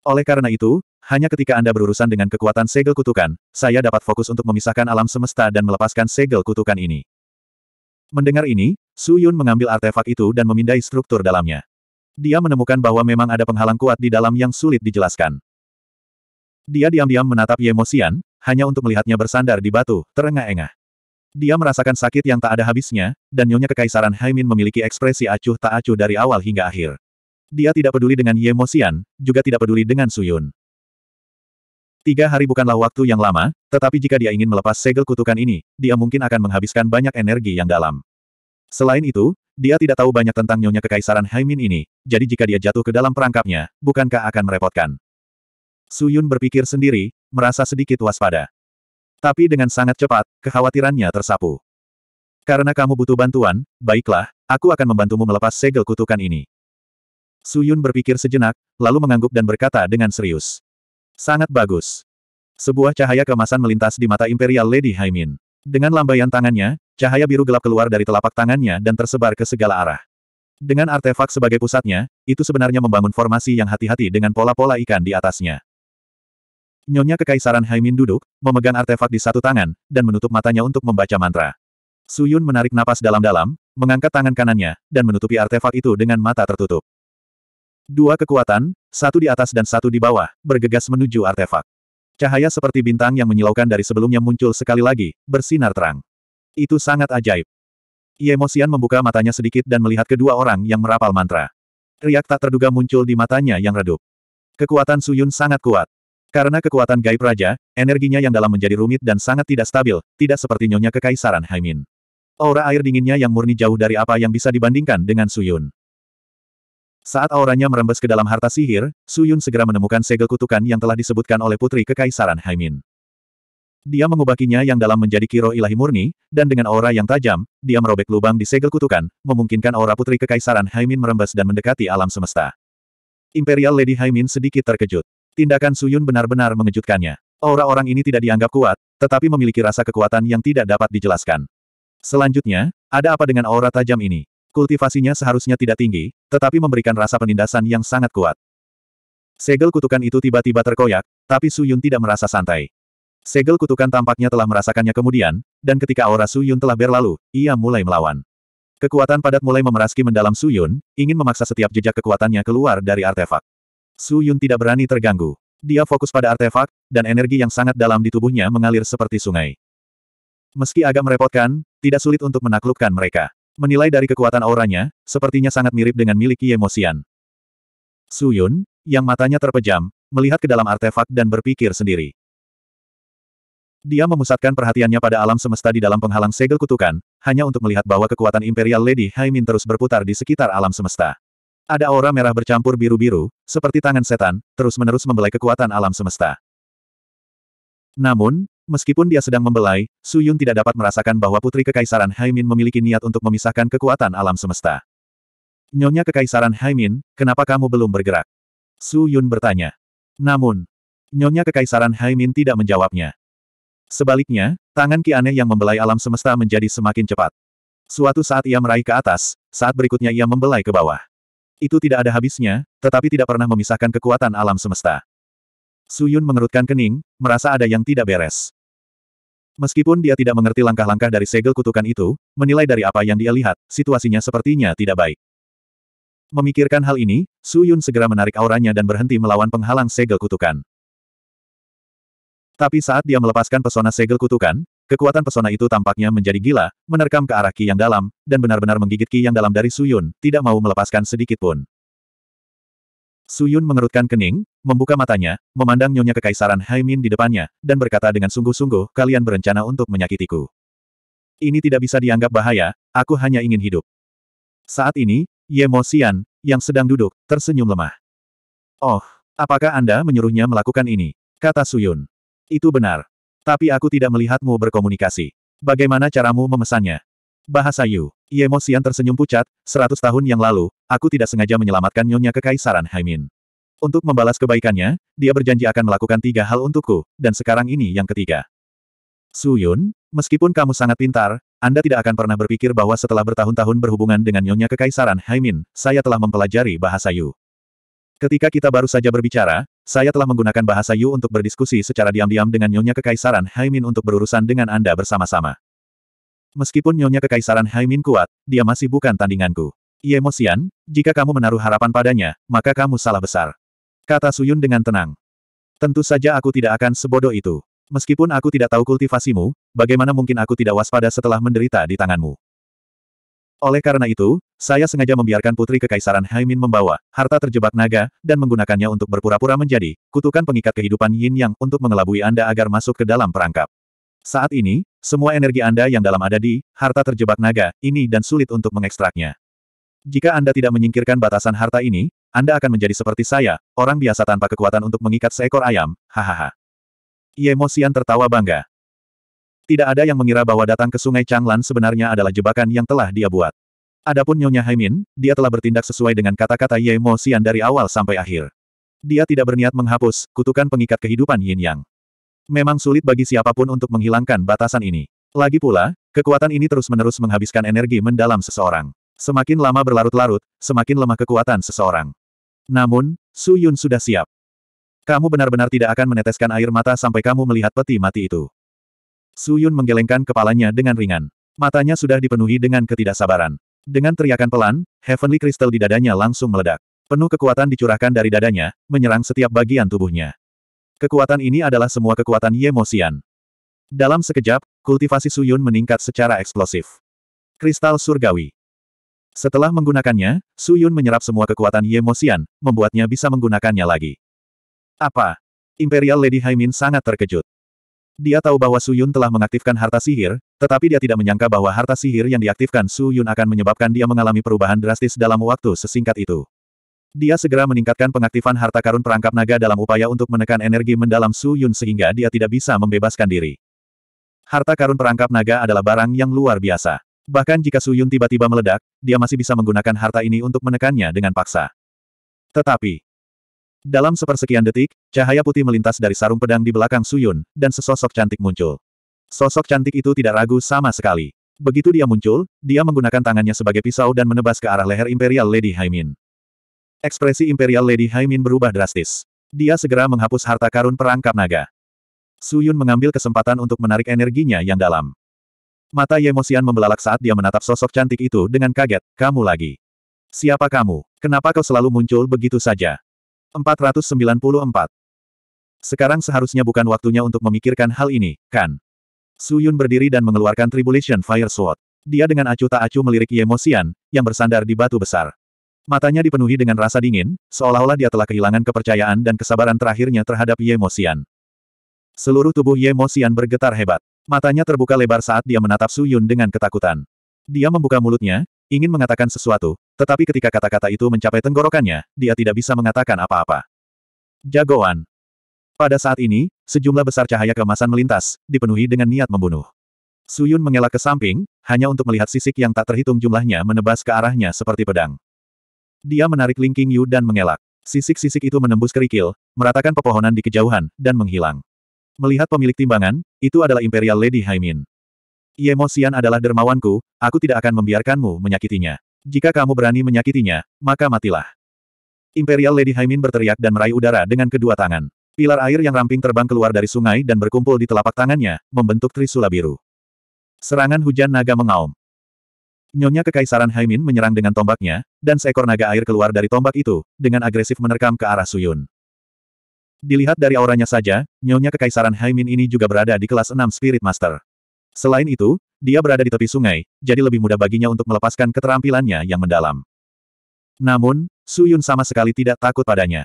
Oleh karena itu, hanya ketika Anda berurusan dengan kekuatan segel kutukan, saya dapat fokus untuk memisahkan alam semesta dan melepaskan segel kutukan ini. Mendengar ini, Su Yun mengambil artefak itu dan memindai struktur dalamnya. Dia menemukan bahwa memang ada penghalang kuat di dalam yang sulit dijelaskan. Dia diam-diam menatap Yemosian, hanya untuk melihatnya bersandar di batu, terengah-engah. Dia merasakan sakit yang tak ada habisnya, dan nyonya kekaisaran Haimin memiliki ekspresi acuh tak acuh dari awal hingga akhir. Dia tidak peduli dengan Yemosian, juga tidak peduli dengan Suyun. Tiga hari bukanlah waktu yang lama, tetapi jika dia ingin melepas segel kutukan ini, dia mungkin akan menghabiskan banyak energi yang dalam. Selain itu, dia tidak tahu banyak tentang nyonya kekaisaran Haimin ini, jadi jika dia jatuh ke dalam perangkapnya, bukankah akan merepotkan? Suyun berpikir sendiri, merasa sedikit waspada. Tapi dengan sangat cepat, kekhawatirannya tersapu. Karena kamu butuh bantuan, baiklah, aku akan membantumu melepas segel kutukan ini. Suyun berpikir sejenak, lalu mengangguk dan berkata dengan serius. Sangat bagus. Sebuah cahaya kemasan melintas di mata Imperial Lady Haimin. Dengan lambaian tangannya, cahaya biru gelap keluar dari telapak tangannya dan tersebar ke segala arah. Dengan artefak sebagai pusatnya, itu sebenarnya membangun formasi yang hati-hati dengan pola-pola ikan di atasnya. Nyonya Kekaisaran Haimin duduk, memegang artefak di satu tangan, dan menutup matanya untuk membaca mantra. Suyun menarik napas dalam-dalam, mengangkat tangan kanannya, dan menutupi artefak itu dengan mata tertutup. Dua kekuatan, satu di atas dan satu di bawah, bergegas menuju artefak. Cahaya seperti bintang yang menyilaukan dari sebelumnya muncul sekali lagi, bersinar terang. Itu sangat ajaib. Yemosian membuka matanya sedikit dan melihat kedua orang yang merapal mantra. Riak tak terduga muncul di matanya yang redup. Kekuatan Suyun sangat kuat. Karena kekuatan gaib raja, energinya yang dalam menjadi rumit dan sangat tidak stabil, tidak seperti nyonya kekaisaran Haimin. Aura air dinginnya yang murni jauh dari apa yang bisa dibandingkan dengan Suyun. Saat auranya merembes ke dalam harta sihir, Suyun segera menemukan segel kutukan yang telah disebutkan oleh Putri Kekaisaran Haimin. Dia mengubakinya yang dalam menjadi kiro ilahi murni, dan dengan aura yang tajam, dia merobek lubang di segel kutukan, memungkinkan aura Putri Kekaisaran Haimin merembes dan mendekati alam semesta. Imperial Lady Haimin sedikit terkejut. Tindakan Suyun benar-benar mengejutkannya. Aura orang ini tidak dianggap kuat, tetapi memiliki rasa kekuatan yang tidak dapat dijelaskan. Selanjutnya, ada apa dengan aura tajam ini? Kultivasinya seharusnya tidak tinggi, tetapi memberikan rasa penindasan yang sangat kuat. Segel kutukan itu tiba-tiba terkoyak, tapi Su Yun tidak merasa santai. Segel kutukan tampaknya telah merasakannya kemudian, dan ketika aura Su Yun telah berlalu, ia mulai melawan. Kekuatan padat mulai memeraski mendalam Su Yun, ingin memaksa setiap jejak kekuatannya keluar dari artefak. Su Yun tidak berani terganggu. Dia fokus pada artefak, dan energi yang sangat dalam di tubuhnya mengalir seperti sungai. Meski agak merepotkan, tidak sulit untuk menaklukkan mereka. Menilai dari kekuatan auranya, sepertinya sangat mirip dengan milik Yemosian. Suyun, yang matanya terpejam, melihat ke dalam artefak dan berpikir sendiri. Dia memusatkan perhatiannya pada alam semesta di dalam penghalang segel kutukan, hanya untuk melihat bahwa kekuatan Imperial Lady Haimin terus berputar di sekitar alam semesta. Ada aura merah bercampur biru-biru, seperti tangan setan, terus-menerus membelai kekuatan alam semesta. Namun, Meskipun dia sedang membelai, Su Yun tidak dapat merasakan bahwa Putri Kekaisaran Haimin memiliki niat untuk memisahkan kekuatan alam semesta. Nyonya Kekaisaran Haimin, kenapa kamu belum bergerak? Su Yun bertanya. Namun, Nyonya Kekaisaran Haimin tidak menjawabnya. Sebaliknya, tangan Ki Aneh yang membelai alam semesta menjadi semakin cepat. Suatu saat ia meraih ke atas, saat berikutnya ia membelai ke bawah. Itu tidak ada habisnya, tetapi tidak pernah memisahkan kekuatan alam semesta. Suyun mengerutkan kening, merasa ada yang tidak beres. Meskipun dia tidak mengerti langkah-langkah dari segel kutukan itu, menilai dari apa yang dia lihat, situasinya sepertinya tidak baik. Memikirkan hal ini, Su Yun segera menarik auranya dan berhenti melawan penghalang segel kutukan. Tapi saat dia melepaskan pesona segel kutukan, kekuatan pesona itu tampaknya menjadi gila, menerkam ke arah Ki yang dalam, dan benar-benar menggigit Ki yang dalam dari Su Yun, tidak mau melepaskan sedikit pun. Su Yun mengerutkan kening, membuka matanya, memandang Nyonya Kekaisaran Haimin di depannya, dan berkata dengan sungguh-sungguh, kalian berencana untuk menyakitiku. Ini tidak bisa dianggap bahaya, aku hanya ingin hidup. Saat ini, Ye Mo Xian, yang sedang duduk, tersenyum lemah. Oh, apakah Anda menyuruhnya melakukan ini? Kata Suyun. Itu benar. Tapi aku tidak melihatmu berkomunikasi. Bagaimana caramu memesannya? Bahasa Yu. Ye Mo Xian tersenyum pucat, seratus tahun yang lalu, aku tidak sengaja menyelamatkan Nyonya Kekaisaran Haimin. Untuk membalas kebaikannya, dia berjanji akan melakukan tiga hal untukku, dan sekarang ini yang ketiga. Su Yun, meskipun kamu sangat pintar, Anda tidak akan pernah berpikir bahwa setelah bertahun-tahun berhubungan dengan Nyonya Kekaisaran Haimin, saya telah mempelajari bahasa Yu. Ketika kita baru saja berbicara, saya telah menggunakan bahasa Yu untuk berdiskusi secara diam-diam dengan Nyonya Kekaisaran Haimin untuk berurusan dengan Anda bersama-sama. Meskipun Nyonya Kekaisaran Haimin kuat, dia masih bukan tandinganku. Yemosian, jika kamu menaruh harapan padanya, maka kamu salah besar. Kata Suyun dengan tenang. Tentu saja aku tidak akan sebodoh itu. Meskipun aku tidak tahu kultivasimu, bagaimana mungkin aku tidak waspada setelah menderita di tanganmu? Oleh karena itu, saya sengaja membiarkan putri kekaisaran Haimin membawa harta terjebak naga dan menggunakannya untuk berpura-pura menjadi kutukan pengikat kehidupan Yin Yang untuk mengelabui Anda agar masuk ke dalam perangkap. Saat ini, semua energi Anda yang dalam ada di harta terjebak naga ini dan sulit untuk mengekstraknya. Jika Anda tidak menyingkirkan batasan harta ini, anda akan menjadi seperti saya, orang biasa tanpa kekuatan untuk mengikat seekor ayam, hahaha. Ye Xian tertawa bangga. Tidak ada yang mengira bahwa datang ke sungai Changlan sebenarnya adalah jebakan yang telah dia buat. Adapun Nyonya Haimin, dia telah bertindak sesuai dengan kata-kata Ye Xian dari awal sampai akhir. Dia tidak berniat menghapus kutukan pengikat kehidupan Yin Yang. Memang sulit bagi siapapun untuk menghilangkan batasan ini. Lagi pula, kekuatan ini terus-menerus menghabiskan energi mendalam seseorang. Semakin lama berlarut-larut, semakin lemah kekuatan seseorang. Namun, Su Yun sudah siap. Kamu benar-benar tidak akan meneteskan air mata sampai kamu melihat peti mati itu. Su Yun menggelengkan kepalanya dengan ringan. Matanya sudah dipenuhi dengan ketidaksabaran. Dengan teriakan pelan, Heavenly Crystal di dadanya langsung meledak. Penuh kekuatan dicurahkan dari dadanya, menyerang setiap bagian tubuhnya. Kekuatan ini adalah semua kekuatan Yemosian. Dalam sekejap, kultivasi Suyun meningkat secara eksplosif. Kristal surgawi. Setelah menggunakannya, Su Yun menyerap semua kekuatan Ye Moxian, membuatnya bisa menggunakannya lagi. Apa? Imperial Lady Haimin sangat terkejut. Dia tahu bahwa Su Yun telah mengaktifkan harta sihir, tetapi dia tidak menyangka bahwa harta sihir yang diaktifkan Su Yun akan menyebabkan dia mengalami perubahan drastis dalam waktu sesingkat itu. Dia segera meningkatkan pengaktifan harta karun perangkap naga dalam upaya untuk menekan energi mendalam Su Yun sehingga dia tidak bisa membebaskan diri. Harta karun perangkap naga adalah barang yang luar biasa. Bahkan jika Suyun tiba-tiba meledak, dia masih bisa menggunakan harta ini untuk menekannya dengan paksa. Tetapi, dalam sepersekian detik, cahaya putih melintas dari sarung pedang di belakang Suyun, dan sesosok cantik muncul. Sosok cantik itu tidak ragu sama sekali. Begitu dia muncul, dia menggunakan tangannya sebagai pisau dan menebas ke arah leher Imperial Lady Haimin. Ekspresi Imperial Lady Haimin berubah drastis. Dia segera menghapus harta karun perangkap naga. Suyun mengambil kesempatan untuk menarik energinya yang dalam. Mata Yemosian membelalak saat dia menatap sosok cantik itu dengan kaget, kamu lagi. Siapa kamu? Kenapa kau selalu muncul begitu saja? 494. Sekarang seharusnya bukan waktunya untuk memikirkan hal ini, kan? Suyun berdiri dan mengeluarkan Tribulation Fire Sword. Dia dengan acuh tak acuh melirik Yemosian, yang bersandar di batu besar. Matanya dipenuhi dengan rasa dingin, seolah-olah dia telah kehilangan kepercayaan dan kesabaran terakhirnya terhadap Yemosian. Seluruh tubuh Yemosian bergetar hebat. Matanya terbuka lebar saat dia menatap Su Yun dengan ketakutan. Dia membuka mulutnya, ingin mengatakan sesuatu, tetapi ketika kata-kata itu mencapai tenggorokannya, dia tidak bisa mengatakan apa-apa. Jagoan. Pada saat ini, sejumlah besar cahaya kemasan melintas, dipenuhi dengan niat membunuh. Su Yun mengelak ke samping, hanya untuk melihat sisik yang tak terhitung jumlahnya menebas ke arahnya seperti pedang. Dia menarik Ling Yu dan mengelak. Sisik-sisik itu menembus kerikil, meratakan pepohonan di kejauhan, dan menghilang. Melihat pemilik timbangan, itu adalah Imperial Lady Haimin. Xian adalah dermawanku, aku tidak akan membiarkanmu menyakitinya. Jika kamu berani menyakitinya, maka matilah. Imperial Lady Haimin berteriak dan meraih udara dengan kedua tangan. Pilar air yang ramping terbang keluar dari sungai dan berkumpul di telapak tangannya, membentuk trisula biru. Serangan hujan naga mengaum. Nyonya Kekaisaran Haimin menyerang dengan tombaknya, dan seekor naga air keluar dari tombak itu, dengan agresif menerkam ke arah Suyun. Dilihat dari auranya saja, nyonya kekaisaran Haimin ini juga berada di kelas 6 Spirit Master. Selain itu, dia berada di tepi sungai, jadi lebih mudah baginya untuk melepaskan keterampilannya yang mendalam. Namun, Suyun sama sekali tidak takut padanya.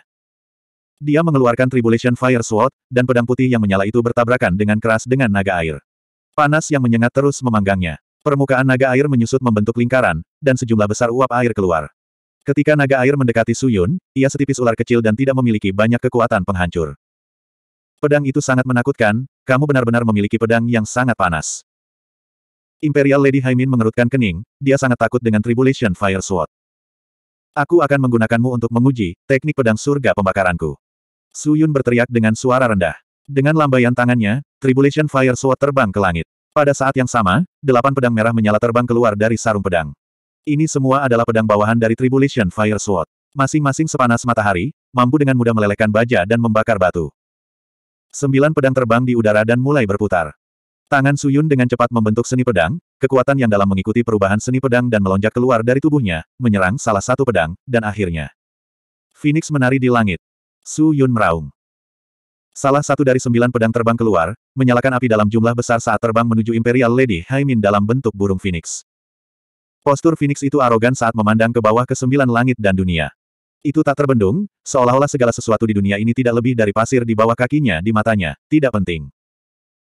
Dia mengeluarkan Tribulation Fire Sword, dan pedang putih yang menyala itu bertabrakan dengan keras dengan naga air. Panas yang menyengat terus memanggangnya. Permukaan naga air menyusut membentuk lingkaran, dan sejumlah besar uap air keluar. Ketika naga air mendekati Suyun, ia setipis ular kecil dan tidak memiliki banyak kekuatan penghancur. Pedang itu sangat menakutkan, kamu benar-benar memiliki pedang yang sangat panas. Imperial Lady Haimin mengerutkan kening, dia sangat takut dengan Tribulation Fire Sword. Aku akan menggunakanmu untuk menguji teknik pedang surga pembakaranku. Suyun berteriak dengan suara rendah. Dengan lambaian tangannya, Tribulation Fire Sword terbang ke langit. Pada saat yang sama, delapan pedang merah menyala terbang keluar dari sarung pedang. Ini semua adalah pedang bawahan dari Tribulation Fire Sword. Masing-masing sepanas matahari, mampu dengan mudah melelehkan baja dan membakar batu. Sembilan pedang terbang di udara dan mulai berputar. Tangan Suyun dengan cepat membentuk seni pedang, kekuatan yang dalam mengikuti perubahan seni pedang dan melonjak keluar dari tubuhnya, menyerang salah satu pedang, dan akhirnya. Phoenix menari di langit. Suyun meraung. Salah satu dari sembilan pedang terbang keluar, menyalakan api dalam jumlah besar saat terbang menuju Imperial Lady Haimin dalam bentuk burung phoenix. Postur Phoenix itu arogan saat memandang ke bawah ke sembilan langit dan dunia. Itu tak terbendung, seolah-olah segala sesuatu di dunia ini tidak lebih dari pasir di bawah kakinya di matanya, tidak penting.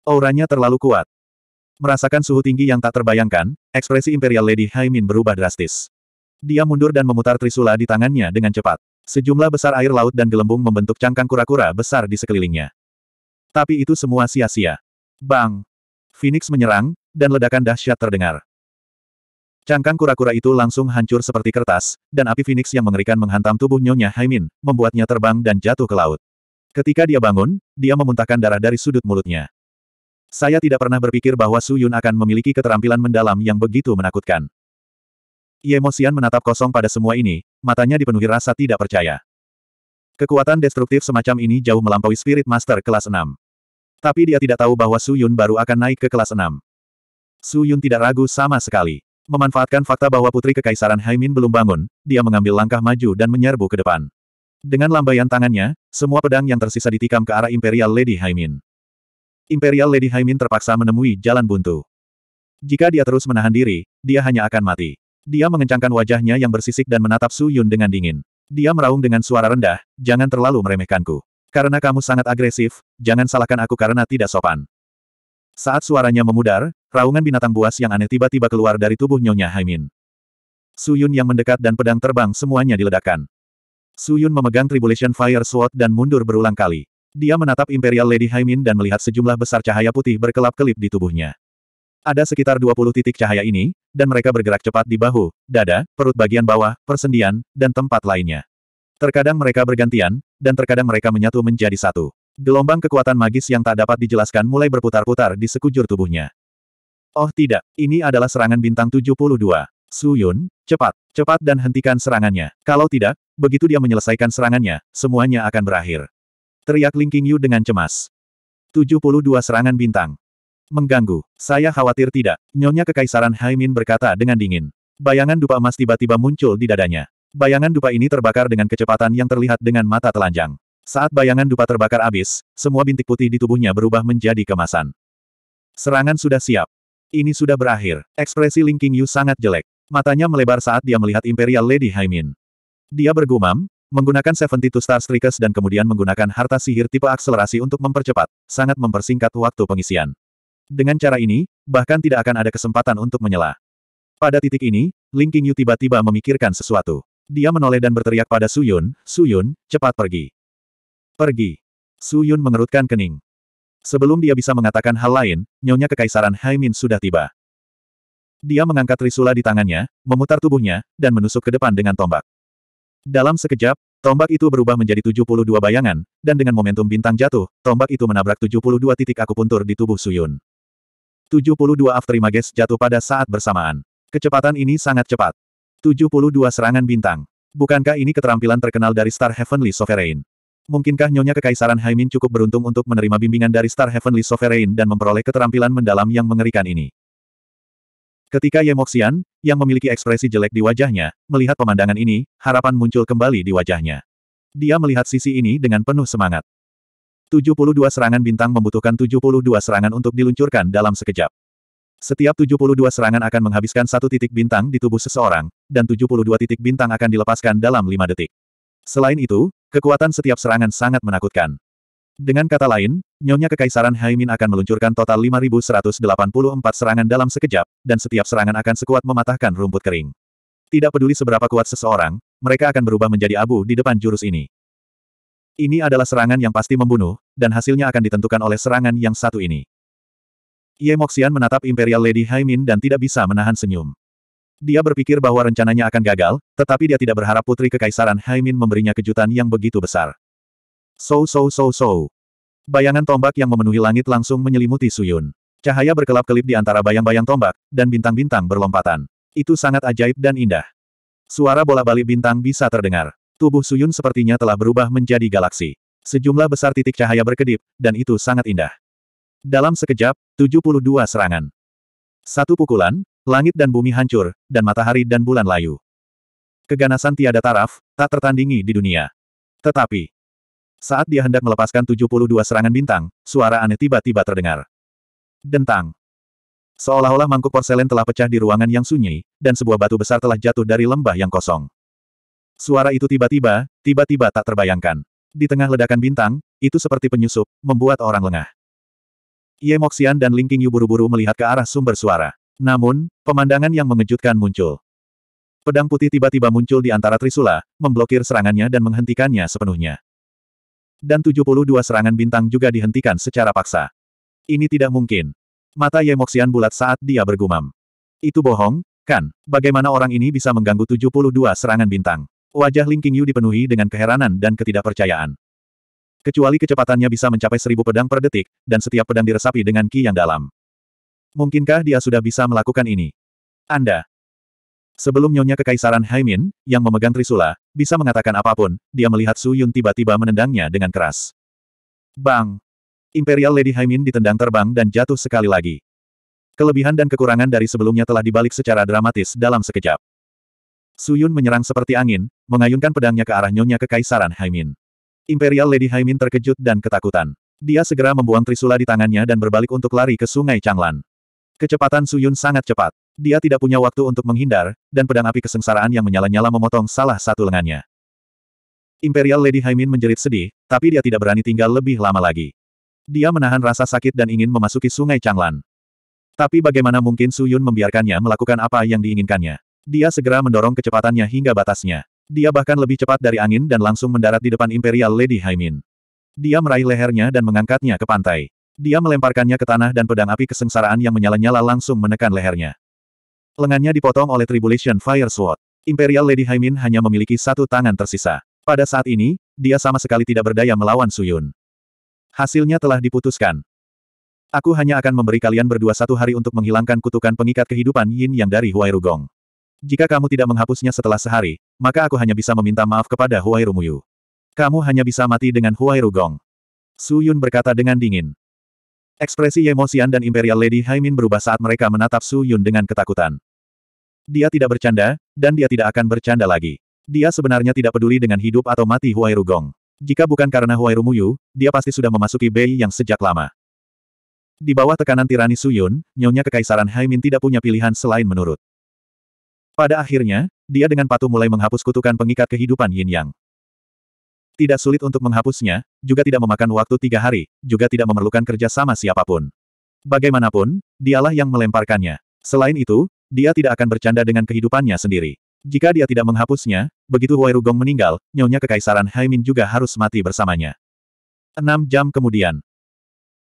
Auranya terlalu kuat. Merasakan suhu tinggi yang tak terbayangkan, ekspresi Imperial Lady Haimin berubah drastis. Dia mundur dan memutar trisula di tangannya dengan cepat. Sejumlah besar air laut dan gelembung membentuk cangkang kura-kura besar di sekelilingnya. Tapi itu semua sia-sia. Bang! Phoenix menyerang, dan ledakan dahsyat terdengar. Cangkang kura-kura itu langsung hancur seperti kertas, dan api Phoenix yang mengerikan menghantam tubuh Nyonya Haimin, membuatnya terbang dan jatuh ke laut. Ketika dia bangun, dia memuntahkan darah dari sudut mulutnya. Saya tidak pernah berpikir bahwa Su Yun akan memiliki keterampilan mendalam yang begitu menakutkan. Ye Mosian menatap kosong pada semua ini, matanya dipenuhi rasa tidak percaya. Kekuatan destruktif semacam ini jauh melampaui Spirit Master kelas 6. Tapi dia tidak tahu bahwa Su Yun baru akan naik ke kelas 6. Su Yun tidak ragu sama sekali. Memanfaatkan fakta bahwa putri kekaisaran Haimin belum bangun, dia mengambil langkah maju dan menyerbu ke depan. Dengan lambaian tangannya, semua pedang yang tersisa ditikam ke arah Imperial Lady Haimin. Imperial Lady Haimin terpaksa menemui jalan buntu. Jika dia terus menahan diri, dia hanya akan mati. Dia mengencangkan wajahnya yang bersisik dan menatap Su Yun dengan dingin. Dia meraung dengan suara rendah, jangan terlalu meremehkanku. Karena kamu sangat agresif, jangan salahkan aku karena tidak sopan. Saat suaranya memudar, raungan binatang buas yang aneh tiba-tiba keluar dari tubuh Nyonya Haimin. Suyun yang mendekat dan pedang terbang semuanya diledakkan. Suyun memegang Tribulation Fire Sword dan mundur berulang kali. Dia menatap Imperial Lady Haimin dan melihat sejumlah besar cahaya putih berkelap-kelip di tubuhnya. Ada sekitar 20 titik cahaya ini, dan mereka bergerak cepat di bahu, dada, perut bagian bawah, persendian, dan tempat lainnya. Terkadang mereka bergantian, dan terkadang mereka menyatu menjadi satu. Gelombang kekuatan magis yang tak dapat dijelaskan mulai berputar-putar di sekujur tubuhnya. Oh tidak, ini adalah serangan bintang 72. Su Yun, cepat, cepat dan hentikan serangannya. Kalau tidak, begitu dia menyelesaikan serangannya, semuanya akan berakhir. Teriak Ling Qingyu dengan cemas. 72 serangan bintang. Mengganggu. Saya khawatir tidak. Nyonya Kekaisaran Haimin berkata dengan dingin. Bayangan dupa emas tiba-tiba muncul di dadanya. Bayangan dupa ini terbakar dengan kecepatan yang terlihat dengan mata telanjang. Saat bayangan dupa terbakar habis, semua bintik putih di tubuhnya berubah menjadi kemasan. Serangan sudah siap. Ini sudah berakhir. Ekspresi Ling Qingyu sangat jelek. Matanya melebar saat dia melihat Imperial Lady Haimin. Dia bergumam, menggunakan 72 Star Strikers dan kemudian menggunakan harta sihir tipe akselerasi untuk mempercepat, sangat mempersingkat waktu pengisian. Dengan cara ini, bahkan tidak akan ada kesempatan untuk menyela. Pada titik ini, Ling Qingyu tiba-tiba memikirkan sesuatu. Dia menoleh dan berteriak pada Suyun, Suyun, cepat pergi. Pergi. Su Yun mengerutkan kening. Sebelum dia bisa mengatakan hal lain, nyonya kekaisaran Haimin sudah tiba. Dia mengangkat risula di tangannya, memutar tubuhnya, dan menusuk ke depan dengan tombak. Dalam sekejap, tombak itu berubah menjadi 72 bayangan, dan dengan momentum bintang jatuh, tombak itu menabrak 72 titik akupuntur di tubuh Suyun. 72 aftrimages jatuh pada saat bersamaan. Kecepatan ini sangat cepat. 72 serangan bintang. Bukankah ini keterampilan terkenal dari Star Heavenly Sovereign? Mungkinkah Nyonya Kekaisaran Haimin cukup beruntung untuk menerima bimbingan dari Star Heavenly Sovereign dan memperoleh keterampilan mendalam yang mengerikan ini? Ketika Ye Moxian, yang memiliki ekspresi jelek di wajahnya, melihat pemandangan ini, harapan muncul kembali di wajahnya. Dia melihat sisi ini dengan penuh semangat. 72 serangan bintang membutuhkan 72 serangan untuk diluncurkan dalam sekejap. Setiap 72 serangan akan menghabiskan satu titik bintang di tubuh seseorang, dan 72 titik bintang akan dilepaskan dalam lima detik. Selain itu, Kekuatan setiap serangan sangat menakutkan. Dengan kata lain, Nyonya Kekaisaran Haimin akan meluncurkan total 5184 serangan dalam sekejap, dan setiap serangan akan sekuat mematahkan rumput kering. Tidak peduli seberapa kuat seseorang, mereka akan berubah menjadi abu di depan jurus ini. Ini adalah serangan yang pasti membunuh, dan hasilnya akan ditentukan oleh serangan yang satu ini. Ye Moxian menatap Imperial Lady Haimin dan tidak bisa menahan senyum. Dia berpikir bahwa rencananya akan gagal, tetapi dia tidak berharap putri kekaisaran Haimin memberinya kejutan yang begitu besar. So so so so. Bayangan tombak yang memenuhi langit langsung menyelimuti Suyun. Cahaya berkelap-kelip di antara bayang-bayang tombak, dan bintang-bintang berlompatan. Itu sangat ajaib dan indah. Suara bola-balik bintang bisa terdengar. Tubuh Suyun sepertinya telah berubah menjadi galaksi. Sejumlah besar titik cahaya berkedip, dan itu sangat indah. Dalam sekejap, 72 serangan. Satu pukulan, langit dan bumi hancur, dan matahari dan bulan layu. Keganasan tiada taraf, tak tertandingi di dunia. Tetapi, saat dia hendak melepaskan 72 serangan bintang, suara aneh tiba-tiba terdengar. Dentang. Seolah-olah mangkuk porselen telah pecah di ruangan yang sunyi, dan sebuah batu besar telah jatuh dari lembah yang kosong. Suara itu tiba-tiba, tiba-tiba tak terbayangkan. Di tengah ledakan bintang, itu seperti penyusup, membuat orang lengah. Ye Moxian dan Ling Qingyu buru-buru melihat ke arah sumber suara. Namun, pemandangan yang mengejutkan muncul. Pedang putih tiba-tiba muncul di antara Trisula, memblokir serangannya dan menghentikannya sepenuhnya. Dan 72 serangan bintang juga dihentikan secara paksa. Ini tidak mungkin. Mata Yemoksian bulat saat dia bergumam. Itu bohong, kan? Bagaimana orang ini bisa mengganggu 72 serangan bintang? Wajah Ling Qingyu dipenuhi dengan keheranan dan ketidakpercayaan. Kecuali kecepatannya bisa mencapai seribu pedang per detik, dan setiap pedang diresapi dengan ki yang dalam. Mungkinkah dia sudah bisa melakukan ini? Anda. Sebelum Nyonya Kekaisaran Haimin, yang memegang Trisula, bisa mengatakan apapun, dia melihat Su Yun tiba-tiba menendangnya dengan keras. Bang! Imperial Lady Haimin ditendang terbang dan jatuh sekali lagi. Kelebihan dan kekurangan dari sebelumnya telah dibalik secara dramatis dalam sekejap. Su Yun menyerang seperti angin, mengayunkan pedangnya ke arah Nyonya Kekaisaran Haimin. Imperial Lady Haimin terkejut dan ketakutan. Dia segera membuang Trisula di tangannya dan berbalik untuk lari ke Sungai Changlan. Kecepatan Suyun sangat cepat. Dia tidak punya waktu untuk menghindar, dan pedang api kesengsaraan yang menyala-nyala memotong salah satu lengannya. Imperial Lady Haimin menjerit sedih, tapi dia tidak berani tinggal lebih lama lagi. Dia menahan rasa sakit dan ingin memasuki sungai Changlan. Tapi bagaimana mungkin Suyun membiarkannya melakukan apa yang diinginkannya? Dia segera mendorong kecepatannya hingga batasnya. Dia bahkan lebih cepat dari angin dan langsung mendarat di depan Imperial Lady Haimin. Dia meraih lehernya dan mengangkatnya ke pantai. Dia melemparkannya ke tanah dan pedang api kesengsaraan yang menyala-nyala langsung menekan lehernya. Lengannya dipotong oleh Tribulation Fire Sword. Imperial Lady Haimin hanya memiliki satu tangan tersisa. Pada saat ini, dia sama sekali tidak berdaya melawan Suyun. Hasilnya telah diputuskan. Aku hanya akan memberi kalian berdua satu hari untuk menghilangkan kutukan pengikat kehidupan Yin yang dari Huairugong. Jika kamu tidak menghapusnya setelah sehari, maka aku hanya bisa meminta maaf kepada Huai Muyu. Kamu hanya bisa mati dengan Huairugong. Gong. Su Yun berkata dengan dingin. Ekspresi Yemosian dan Imperial Lady Haimin berubah saat mereka menatap Su Yun dengan ketakutan. Dia tidak bercanda, dan dia tidak akan bercanda lagi. Dia sebenarnya tidak peduli dengan hidup atau mati Huai Rugong. Jika bukan karena Huai Rumuyu, dia pasti sudah memasuki Bei yang sejak lama. Di bawah tekanan tirani Su Yun, nyonya kekaisaran Haimin tidak punya pilihan selain menurut. Pada akhirnya, dia dengan patuh mulai menghapus kutukan pengikat kehidupan Yin Yang. Tidak sulit untuk menghapusnya, juga tidak memakan waktu tiga hari, juga tidak memerlukan kerja sama siapapun. Bagaimanapun, dialah yang melemparkannya. Selain itu, dia tidak akan bercanda dengan kehidupannya sendiri. Jika dia tidak menghapusnya, begitu Huai Rugong meninggal, nyonya kekaisaran Haimin juga harus mati bersamanya. Enam jam kemudian.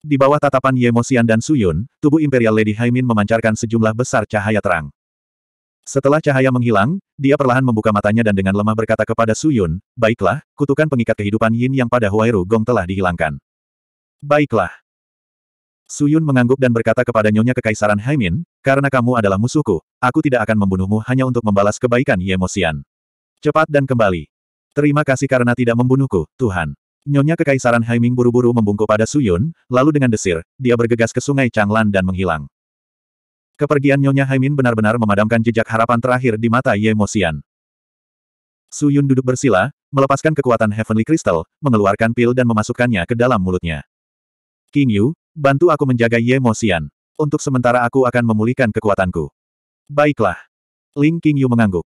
Di bawah tatapan Yemosian dan Suyun, tubuh Imperial Lady Haimin memancarkan sejumlah besar cahaya terang. Setelah cahaya menghilang, dia perlahan membuka matanya dan dengan lemah berkata kepada Su Yun, Baiklah, kutukan pengikat kehidupan Yin yang pada Huairu Gong telah dihilangkan. Baiklah. Su Yun mengangguk dan berkata kepada Nyonya Kekaisaran Haimin, Karena kamu adalah musuhku, aku tidak akan membunuhmu hanya untuk membalas kebaikan Yemosian. Cepat dan kembali. Terima kasih karena tidak membunuhku, Tuhan. Nyonya Kekaisaran Haiming buru-buru membungkuk pada Su Yun, lalu dengan desir, dia bergegas ke sungai Changlan dan menghilang. Kepergian Nyonya Haimin benar-benar memadamkan jejak harapan terakhir di mata Ye Moxian. Su Yun duduk bersila, melepaskan kekuatan Heavenly Crystal, mengeluarkan pil dan memasukkannya ke dalam mulutnya. King Yu, bantu aku menjaga Ye Moxian. Untuk sementara aku akan memulihkan kekuatanku. Baiklah. Ling King Yu mengangguk.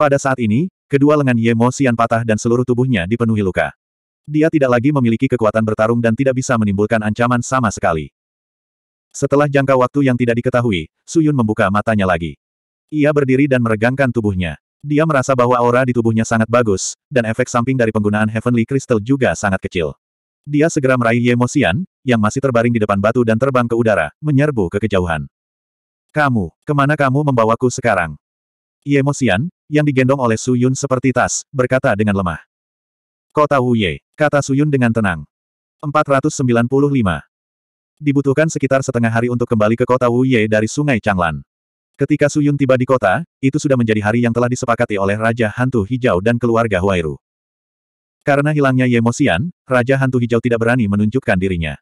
Pada saat ini, kedua lengan Ye Moxian patah dan seluruh tubuhnya dipenuhi luka. Dia tidak lagi memiliki kekuatan bertarung dan tidak bisa menimbulkan ancaman sama sekali. Setelah jangka waktu yang tidak diketahui, Suyun membuka matanya lagi. Ia berdiri dan meregangkan tubuhnya. Dia merasa bahwa aura di tubuhnya sangat bagus, dan efek samping dari penggunaan Heavenly Crystal juga sangat kecil. Dia segera meraih Yemosian, yang masih terbaring di depan batu dan terbang ke udara, menyerbu ke kejauhan. Kamu, kemana kamu membawaku sekarang? Yemosian, yang digendong oleh Suyun seperti tas, berkata dengan lemah. Kota Wuye, kata Suyun dengan tenang. 495. Dibutuhkan sekitar setengah hari untuk kembali ke kota Wuye dari Sungai Changlan. Ketika Suyun tiba di kota, itu sudah menjadi hari yang telah disepakati oleh Raja Hantu Hijau dan keluarga Huairu. Karena hilangnya Yemosian, Raja Hantu Hijau tidak berani menunjukkan dirinya.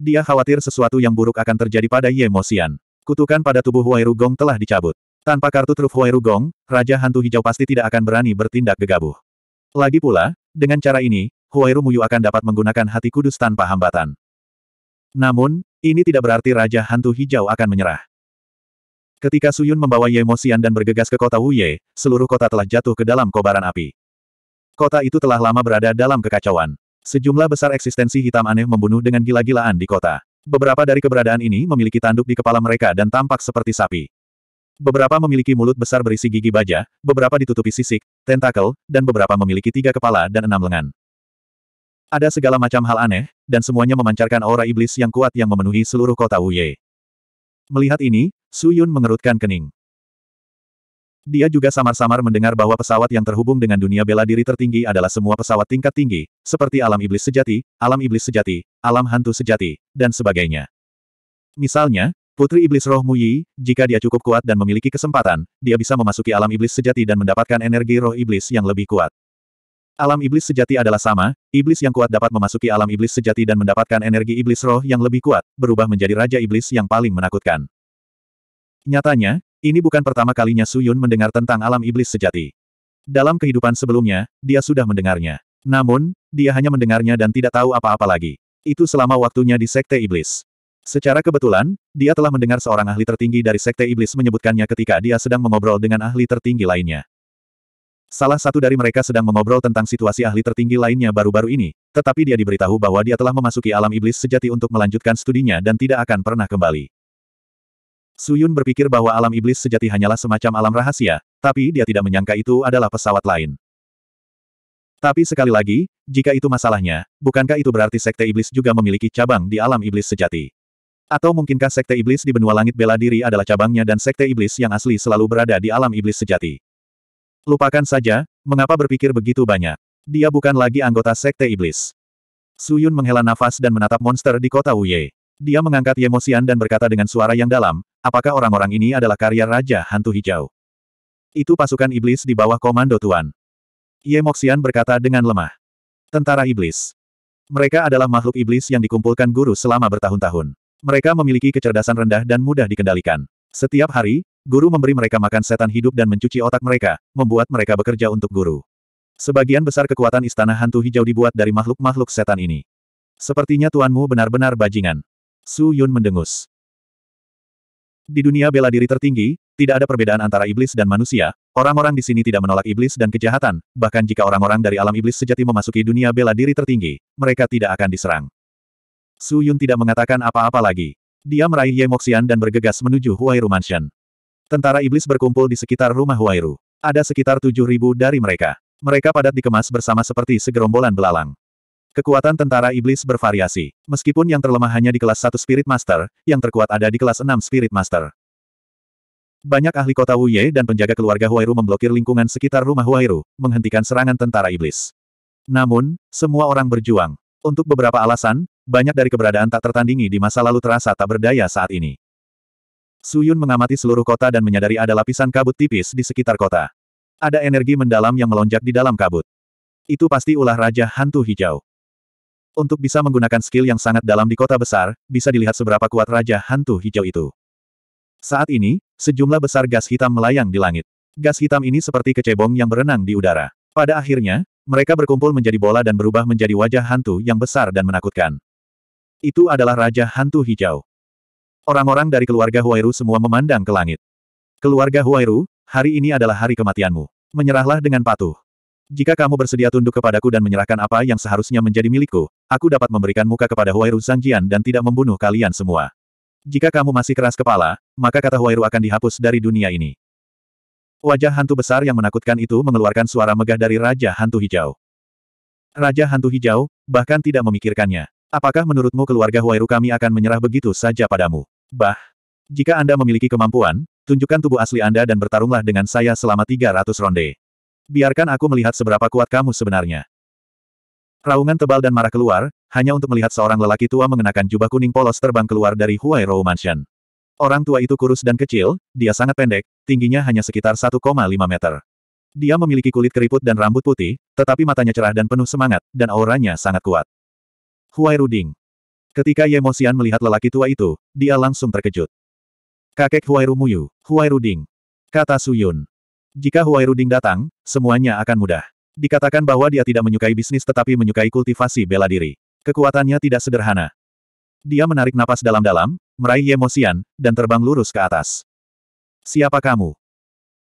Dia khawatir sesuatu yang buruk akan terjadi pada Yemosian. Kutukan pada tubuh Huairu Gong telah dicabut. Tanpa kartu truf Huairu Gong, Raja Hantu Hijau pasti tidak akan berani bertindak gegabah. Lagi pula, dengan cara ini, Huairu Muyu akan dapat menggunakan hati kudus tanpa hambatan. Namun, ini tidak berarti Raja Hantu Hijau akan menyerah. Ketika Suyun membawa Ye Yemosian dan bergegas ke kota Wuye, seluruh kota telah jatuh ke dalam kobaran api. Kota itu telah lama berada dalam kekacauan. Sejumlah besar eksistensi hitam aneh membunuh dengan gila-gilaan di kota. Beberapa dari keberadaan ini memiliki tanduk di kepala mereka dan tampak seperti sapi. Beberapa memiliki mulut besar berisi gigi baja, beberapa ditutupi sisik, tentakel, dan beberapa memiliki tiga kepala dan enam lengan. Ada segala macam hal aneh, dan semuanya memancarkan aura iblis yang kuat yang memenuhi seluruh kota Wuye. Melihat ini, Su Yun mengerutkan kening. Dia juga samar-samar mendengar bahwa pesawat yang terhubung dengan dunia bela diri tertinggi adalah semua pesawat tingkat tinggi, seperti alam iblis sejati, alam iblis sejati, alam hantu sejati, dan sebagainya. Misalnya, Putri Iblis Roh Muyi, jika dia cukup kuat dan memiliki kesempatan, dia bisa memasuki alam iblis sejati dan mendapatkan energi roh iblis yang lebih kuat. Alam iblis sejati adalah sama, iblis yang kuat dapat memasuki alam iblis sejati dan mendapatkan energi iblis roh yang lebih kuat, berubah menjadi raja iblis yang paling menakutkan. Nyatanya, ini bukan pertama kalinya Yun mendengar tentang alam iblis sejati. Dalam kehidupan sebelumnya, dia sudah mendengarnya. Namun, dia hanya mendengarnya dan tidak tahu apa-apa lagi. Itu selama waktunya di Sekte Iblis. Secara kebetulan, dia telah mendengar seorang ahli tertinggi dari Sekte Iblis menyebutkannya ketika dia sedang mengobrol dengan ahli tertinggi lainnya. Salah satu dari mereka sedang mengobrol tentang situasi ahli tertinggi lainnya baru-baru ini, tetapi dia diberitahu bahwa dia telah memasuki alam iblis sejati untuk melanjutkan studinya dan tidak akan pernah kembali. Suyun berpikir bahwa alam iblis sejati hanyalah semacam alam rahasia, tapi dia tidak menyangka itu adalah pesawat lain. Tapi sekali lagi, jika itu masalahnya, bukankah itu berarti sekte iblis juga memiliki cabang di alam iblis sejati? Atau mungkinkah sekte iblis di benua langit bela diri adalah cabangnya dan sekte iblis yang asli selalu berada di alam iblis sejati? Lupakan saja, mengapa berpikir begitu banyak. Dia bukan lagi anggota Sekte Iblis. Suyun menghela nafas dan menatap monster di kota Wuye. Dia mengangkat Yemosian dan berkata dengan suara yang dalam, apakah orang-orang ini adalah karya Raja Hantu Hijau? Itu pasukan iblis di bawah komando Tuan. Yemoxian berkata dengan lemah. Tentara iblis. Mereka adalah makhluk iblis yang dikumpulkan guru selama bertahun-tahun. Mereka memiliki kecerdasan rendah dan mudah dikendalikan. Setiap hari, Guru memberi mereka makan setan hidup dan mencuci otak mereka, membuat mereka bekerja untuk guru. Sebagian besar kekuatan istana hantu hijau dibuat dari makhluk-makhluk setan ini. Sepertinya tuanmu benar-benar bajingan. Su Yun mendengus. Di dunia bela diri tertinggi, tidak ada perbedaan antara iblis dan manusia, orang-orang di sini tidak menolak iblis dan kejahatan, bahkan jika orang-orang dari alam iblis sejati memasuki dunia bela diri tertinggi, mereka tidak akan diserang. Su Yun tidak mengatakan apa-apa lagi. Dia meraih Ye Moxian dan bergegas menuju Huairu Mansion. Tentara iblis berkumpul di sekitar rumah Huairu. Ada sekitar 7.000 dari mereka. Mereka padat dikemas bersama seperti segerombolan belalang. Kekuatan tentara iblis bervariasi. Meskipun yang terlemah hanya di kelas 1 Spirit Master, yang terkuat ada di kelas 6 Spirit Master. Banyak ahli kota Wuye dan penjaga keluarga Huairu memblokir lingkungan sekitar rumah Huairu, menghentikan serangan tentara iblis. Namun, semua orang berjuang. Untuk beberapa alasan, banyak dari keberadaan tak tertandingi di masa lalu terasa tak berdaya saat ini. Suyun mengamati seluruh kota dan menyadari ada lapisan kabut tipis di sekitar kota. Ada energi mendalam yang melonjak di dalam kabut. Itu pasti ulah Raja Hantu Hijau. Untuk bisa menggunakan skill yang sangat dalam di kota besar, bisa dilihat seberapa kuat Raja Hantu Hijau itu. Saat ini, sejumlah besar gas hitam melayang di langit. Gas hitam ini seperti kecebong yang berenang di udara. Pada akhirnya, mereka berkumpul menjadi bola dan berubah menjadi wajah hantu yang besar dan menakutkan. Itu adalah Raja Hantu Hijau. Orang-orang dari keluarga Huairu semua memandang ke langit. Keluarga Huairu, hari ini adalah hari kematianmu. Menyerahlah dengan patuh. Jika kamu bersedia tunduk kepadaku dan menyerahkan apa yang seharusnya menjadi milikku, aku dapat memberikan muka kepada Huairu Zhangjian dan tidak membunuh kalian semua. Jika kamu masih keras kepala, maka kata Huairu akan dihapus dari dunia ini. Wajah hantu besar yang menakutkan itu mengeluarkan suara megah dari Raja Hantu Hijau. Raja Hantu Hijau, bahkan tidak memikirkannya. Apakah menurutmu keluarga Huairu kami akan menyerah begitu saja padamu? Bah! Jika Anda memiliki kemampuan, tunjukkan tubuh asli Anda dan bertarunglah dengan saya selama 300 ronde. Biarkan aku melihat seberapa kuat kamu sebenarnya. Raungan tebal dan marah keluar, hanya untuk melihat seorang lelaki tua mengenakan jubah kuning polos terbang keluar dari Huai Rou Mansion. Orang tua itu kurus dan kecil, dia sangat pendek, tingginya hanya sekitar 1,5 meter. Dia memiliki kulit keriput dan rambut putih, tetapi matanya cerah dan penuh semangat, dan auranya sangat kuat. Huai Ruding. Ketika Ye Moxian melihat lelaki tua itu, dia langsung terkejut. Kakek Huairu Muyu, Huairu Ding. Kata Suyun. Jika Huairu Ding datang, semuanya akan mudah. Dikatakan bahwa dia tidak menyukai bisnis tetapi menyukai kultivasi bela diri. Kekuatannya tidak sederhana. Dia menarik napas dalam-dalam, meraih Ye Moxian, dan terbang lurus ke atas. Siapa kamu?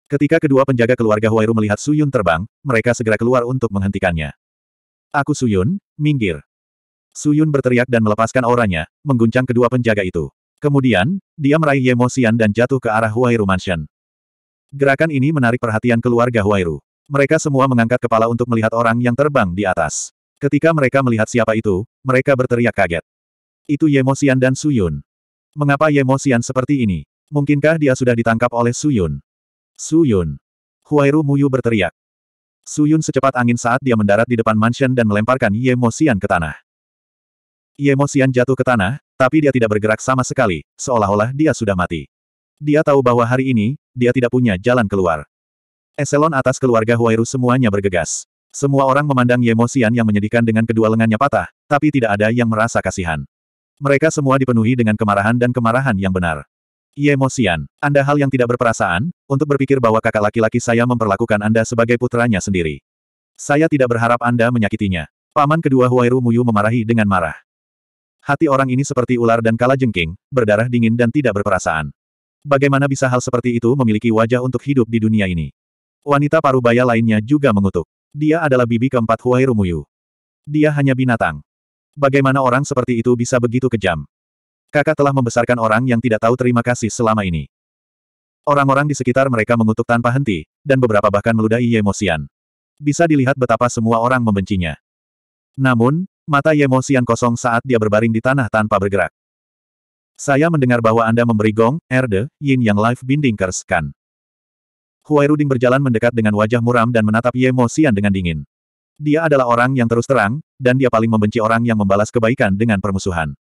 Ketika kedua penjaga keluarga Huairu melihat Suyun terbang, mereka segera keluar untuk menghentikannya. Aku Suyun, minggir. Suyun berteriak dan melepaskan auranya, mengguncang kedua penjaga itu. Kemudian, dia meraih Yemosian dan jatuh ke arah Huairu Mansion. Gerakan ini menarik perhatian keluarga Huairu. Mereka semua mengangkat kepala untuk melihat orang yang terbang di atas. Ketika mereka melihat siapa itu, mereka berteriak kaget. Itu Yemosian dan Suyun. Mengapa Yemosian seperti ini? Mungkinkah dia sudah ditangkap oleh Suyun? Suyun. Huairu Muyu berteriak. Suyun secepat angin saat dia mendarat di depan mansion dan melemparkan Yemosian ke tanah. Yemosian jatuh ke tanah, tapi dia tidak bergerak sama sekali, seolah-olah dia sudah mati. Dia tahu bahwa hari ini, dia tidak punya jalan keluar. Eselon atas keluarga Huairu semuanya bergegas. Semua orang memandang Yemosian yang menyedihkan dengan kedua lengannya patah, tapi tidak ada yang merasa kasihan. Mereka semua dipenuhi dengan kemarahan dan kemarahan yang benar. Yemosian, Anda hal yang tidak berperasaan, untuk berpikir bahwa kakak laki-laki saya memperlakukan Anda sebagai putranya sendiri. Saya tidak berharap Anda menyakitinya. Paman kedua Huairu Muyu memarahi dengan marah. Hati orang ini seperti ular dan kala jengking, berdarah dingin dan tidak berperasaan. Bagaimana bisa hal seperti itu memiliki wajah untuk hidup di dunia ini? Wanita parubaya lainnya juga mengutuk. Dia adalah bibi keempat Huai Rumuyu. Dia hanya binatang. Bagaimana orang seperti itu bisa begitu kejam? Kakak telah membesarkan orang yang tidak tahu terima kasih selama ini. Orang-orang di sekitar mereka mengutuk tanpa henti, dan beberapa bahkan meludahi emosian. Bisa dilihat betapa semua orang membencinya. Namun, Mata Ye kosong saat dia berbaring di tanah tanpa bergerak. Saya mendengar bahwa Anda memberi gong, erde, yin yang live binding curse, kan? Huai berjalan mendekat dengan wajah muram dan menatap Ye dengan dingin. Dia adalah orang yang terus terang, dan dia paling membenci orang yang membalas kebaikan dengan permusuhan.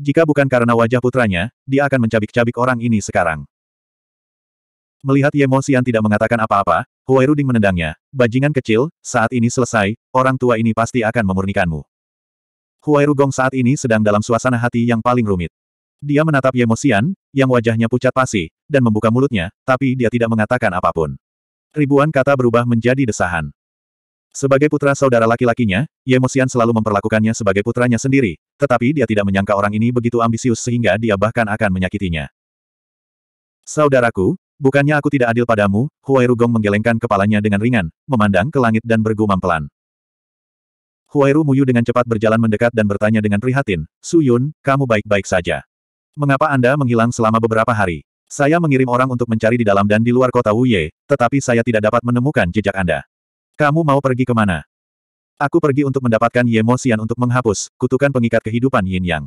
Jika bukan karena wajah putranya, dia akan mencabik-cabik orang ini sekarang. Melihat Ye tidak mengatakan apa-apa, Huairuding menendangnya. Bajingan kecil, saat ini selesai, orang tua ini pasti akan memurnikanmu. Huai Rugong saat ini sedang dalam suasana hati yang paling rumit. Dia menatap Yemosian, yang wajahnya pucat pasi, dan membuka mulutnya, tapi dia tidak mengatakan apapun. Ribuan kata berubah menjadi desahan. Sebagai putra saudara laki-lakinya, Yemosian selalu memperlakukannya sebagai putranya sendiri, tetapi dia tidak menyangka orang ini begitu ambisius sehingga dia bahkan akan menyakitinya. Saudaraku, bukannya aku tidak adil padamu, Huai Rugong menggelengkan kepalanya dengan ringan, memandang ke langit dan bergumam pelan. Huairu Muyu dengan cepat berjalan mendekat dan bertanya dengan prihatin, Su Yun, kamu baik-baik saja. Mengapa Anda menghilang selama beberapa hari? Saya mengirim orang untuk mencari di dalam dan di luar kota Wuye, tetapi saya tidak dapat menemukan jejak Anda. Kamu mau pergi ke mana? Aku pergi untuk mendapatkan Ye untuk menghapus kutukan pengikat kehidupan Yin Yang.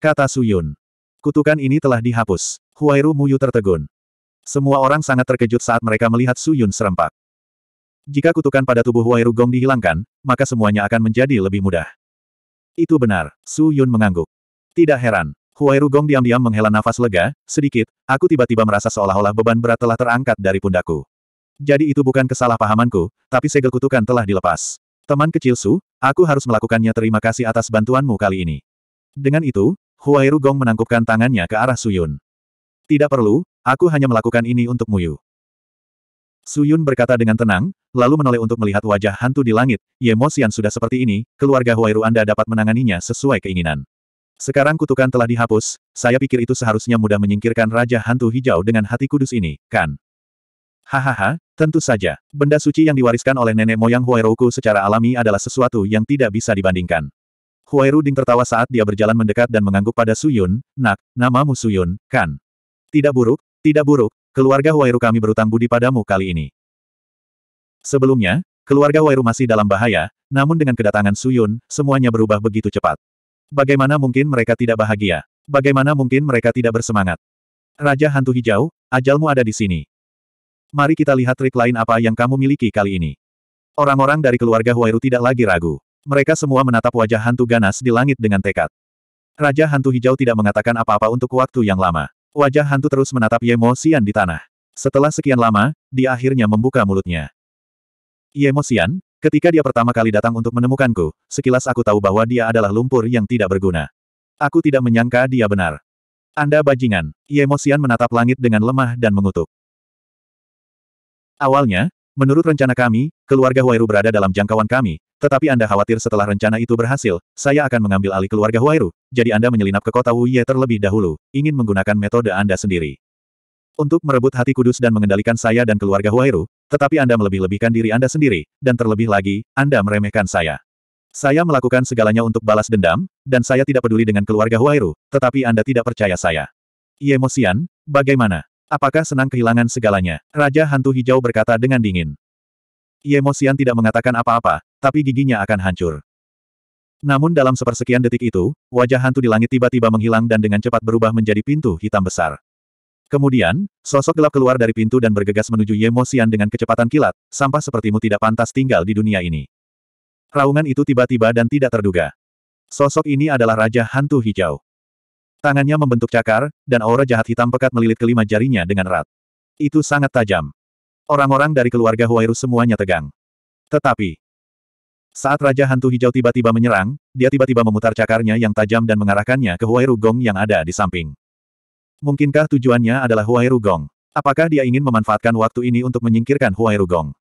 Kata Su Yun. Kutukan ini telah dihapus. Huairu Muyu tertegun. Semua orang sangat terkejut saat mereka melihat Su Yun serempak. Jika kutukan pada tubuh Wairu Gong dihilangkan, maka semuanya akan menjadi lebih mudah. Itu benar, Su Yun mengangguk. Tidak heran, Huairu Gong diam-diam menghela nafas lega, sedikit, aku tiba-tiba merasa seolah-olah beban berat telah terangkat dari pundaku. Jadi itu bukan kesalahpahamanku, tapi segel kutukan telah dilepas. Teman kecil Su, aku harus melakukannya terima kasih atas bantuanmu kali ini. Dengan itu, Huairu Gong menangkupkan tangannya ke arah Suyun. Tidak perlu, aku hanya melakukan ini untuk Muyu. Suyun berkata dengan tenang, lalu menoleh untuk melihat wajah hantu di langit, Ye Mosian sudah seperti ini, keluarga Huairu Anda dapat menanganinya sesuai keinginan. Sekarang kutukan telah dihapus, saya pikir itu seharusnya mudah menyingkirkan Raja Hantu Hijau dengan hati kudus ini, kan? Hahaha, tentu saja. Benda suci yang diwariskan oleh nenek moyang Huairuku secara alami adalah sesuatu yang tidak bisa dibandingkan. Huairu Ding tertawa saat dia berjalan mendekat dan mengangguk pada Suyun, nak, namamu Suyun, kan? Tidak buruk, tidak buruk, Keluarga Huairu kami berutang budi padamu kali ini. Sebelumnya, keluarga Huairu masih dalam bahaya, namun dengan kedatangan Suyun, semuanya berubah begitu cepat. Bagaimana mungkin mereka tidak bahagia? Bagaimana mungkin mereka tidak bersemangat? Raja Hantu Hijau, ajalmu ada di sini. Mari kita lihat trik lain apa yang kamu miliki kali ini. Orang-orang dari keluarga Huairu tidak lagi ragu. Mereka semua menatap wajah hantu ganas di langit dengan tekad. Raja Hantu Hijau tidak mengatakan apa-apa untuk waktu yang lama. Wajah hantu terus menatap Yemo Xian di tanah. Setelah sekian lama, dia akhirnya membuka mulutnya. Yemo Xian, ketika dia pertama kali datang untuk menemukanku, sekilas aku tahu bahwa dia adalah lumpur yang tidak berguna. Aku tidak menyangka dia benar. Anda bajingan, Yemo Xian menatap langit dengan lemah dan mengutuk. Awalnya, Menurut rencana kami, keluarga Huairu berada dalam jangkauan kami, tetapi Anda khawatir setelah rencana itu berhasil, saya akan mengambil alih keluarga Huairu, jadi Anda menyelinap ke kota Wuye terlebih dahulu, ingin menggunakan metode Anda sendiri. Untuk merebut hati kudus dan mengendalikan saya dan keluarga Huairu, tetapi Anda melebih-lebihkan diri Anda sendiri, dan terlebih lagi, Anda meremehkan saya. Saya melakukan segalanya untuk balas dendam, dan saya tidak peduli dengan keluarga Huairu, tetapi Anda tidak percaya saya. Yemosian, bagaimana? Apakah senang kehilangan segalanya? Raja Hantu Hijau berkata dengan dingin. Yemosian tidak mengatakan apa-apa, tapi giginya akan hancur. Namun dalam sepersekian detik itu, wajah hantu di langit tiba-tiba menghilang dan dengan cepat berubah menjadi pintu hitam besar. Kemudian, sosok gelap keluar dari pintu dan bergegas menuju Yemosian dengan kecepatan kilat, sampah sepertimu tidak pantas tinggal di dunia ini. Raungan itu tiba-tiba dan tidak terduga. Sosok ini adalah Raja Hantu Hijau. Tangannya membentuk cakar, dan aura jahat hitam pekat melilit kelima jarinya dengan erat. Itu sangat tajam. Orang-orang dari keluarga Huairu semuanya tegang. Tetapi, saat Raja Hantu Hijau tiba-tiba menyerang, dia tiba-tiba memutar cakarnya yang tajam dan mengarahkannya ke Huairu Gong yang ada di samping. Mungkinkah tujuannya adalah Huairu Gong? Apakah dia ingin memanfaatkan waktu ini untuk menyingkirkan Huairu Gong?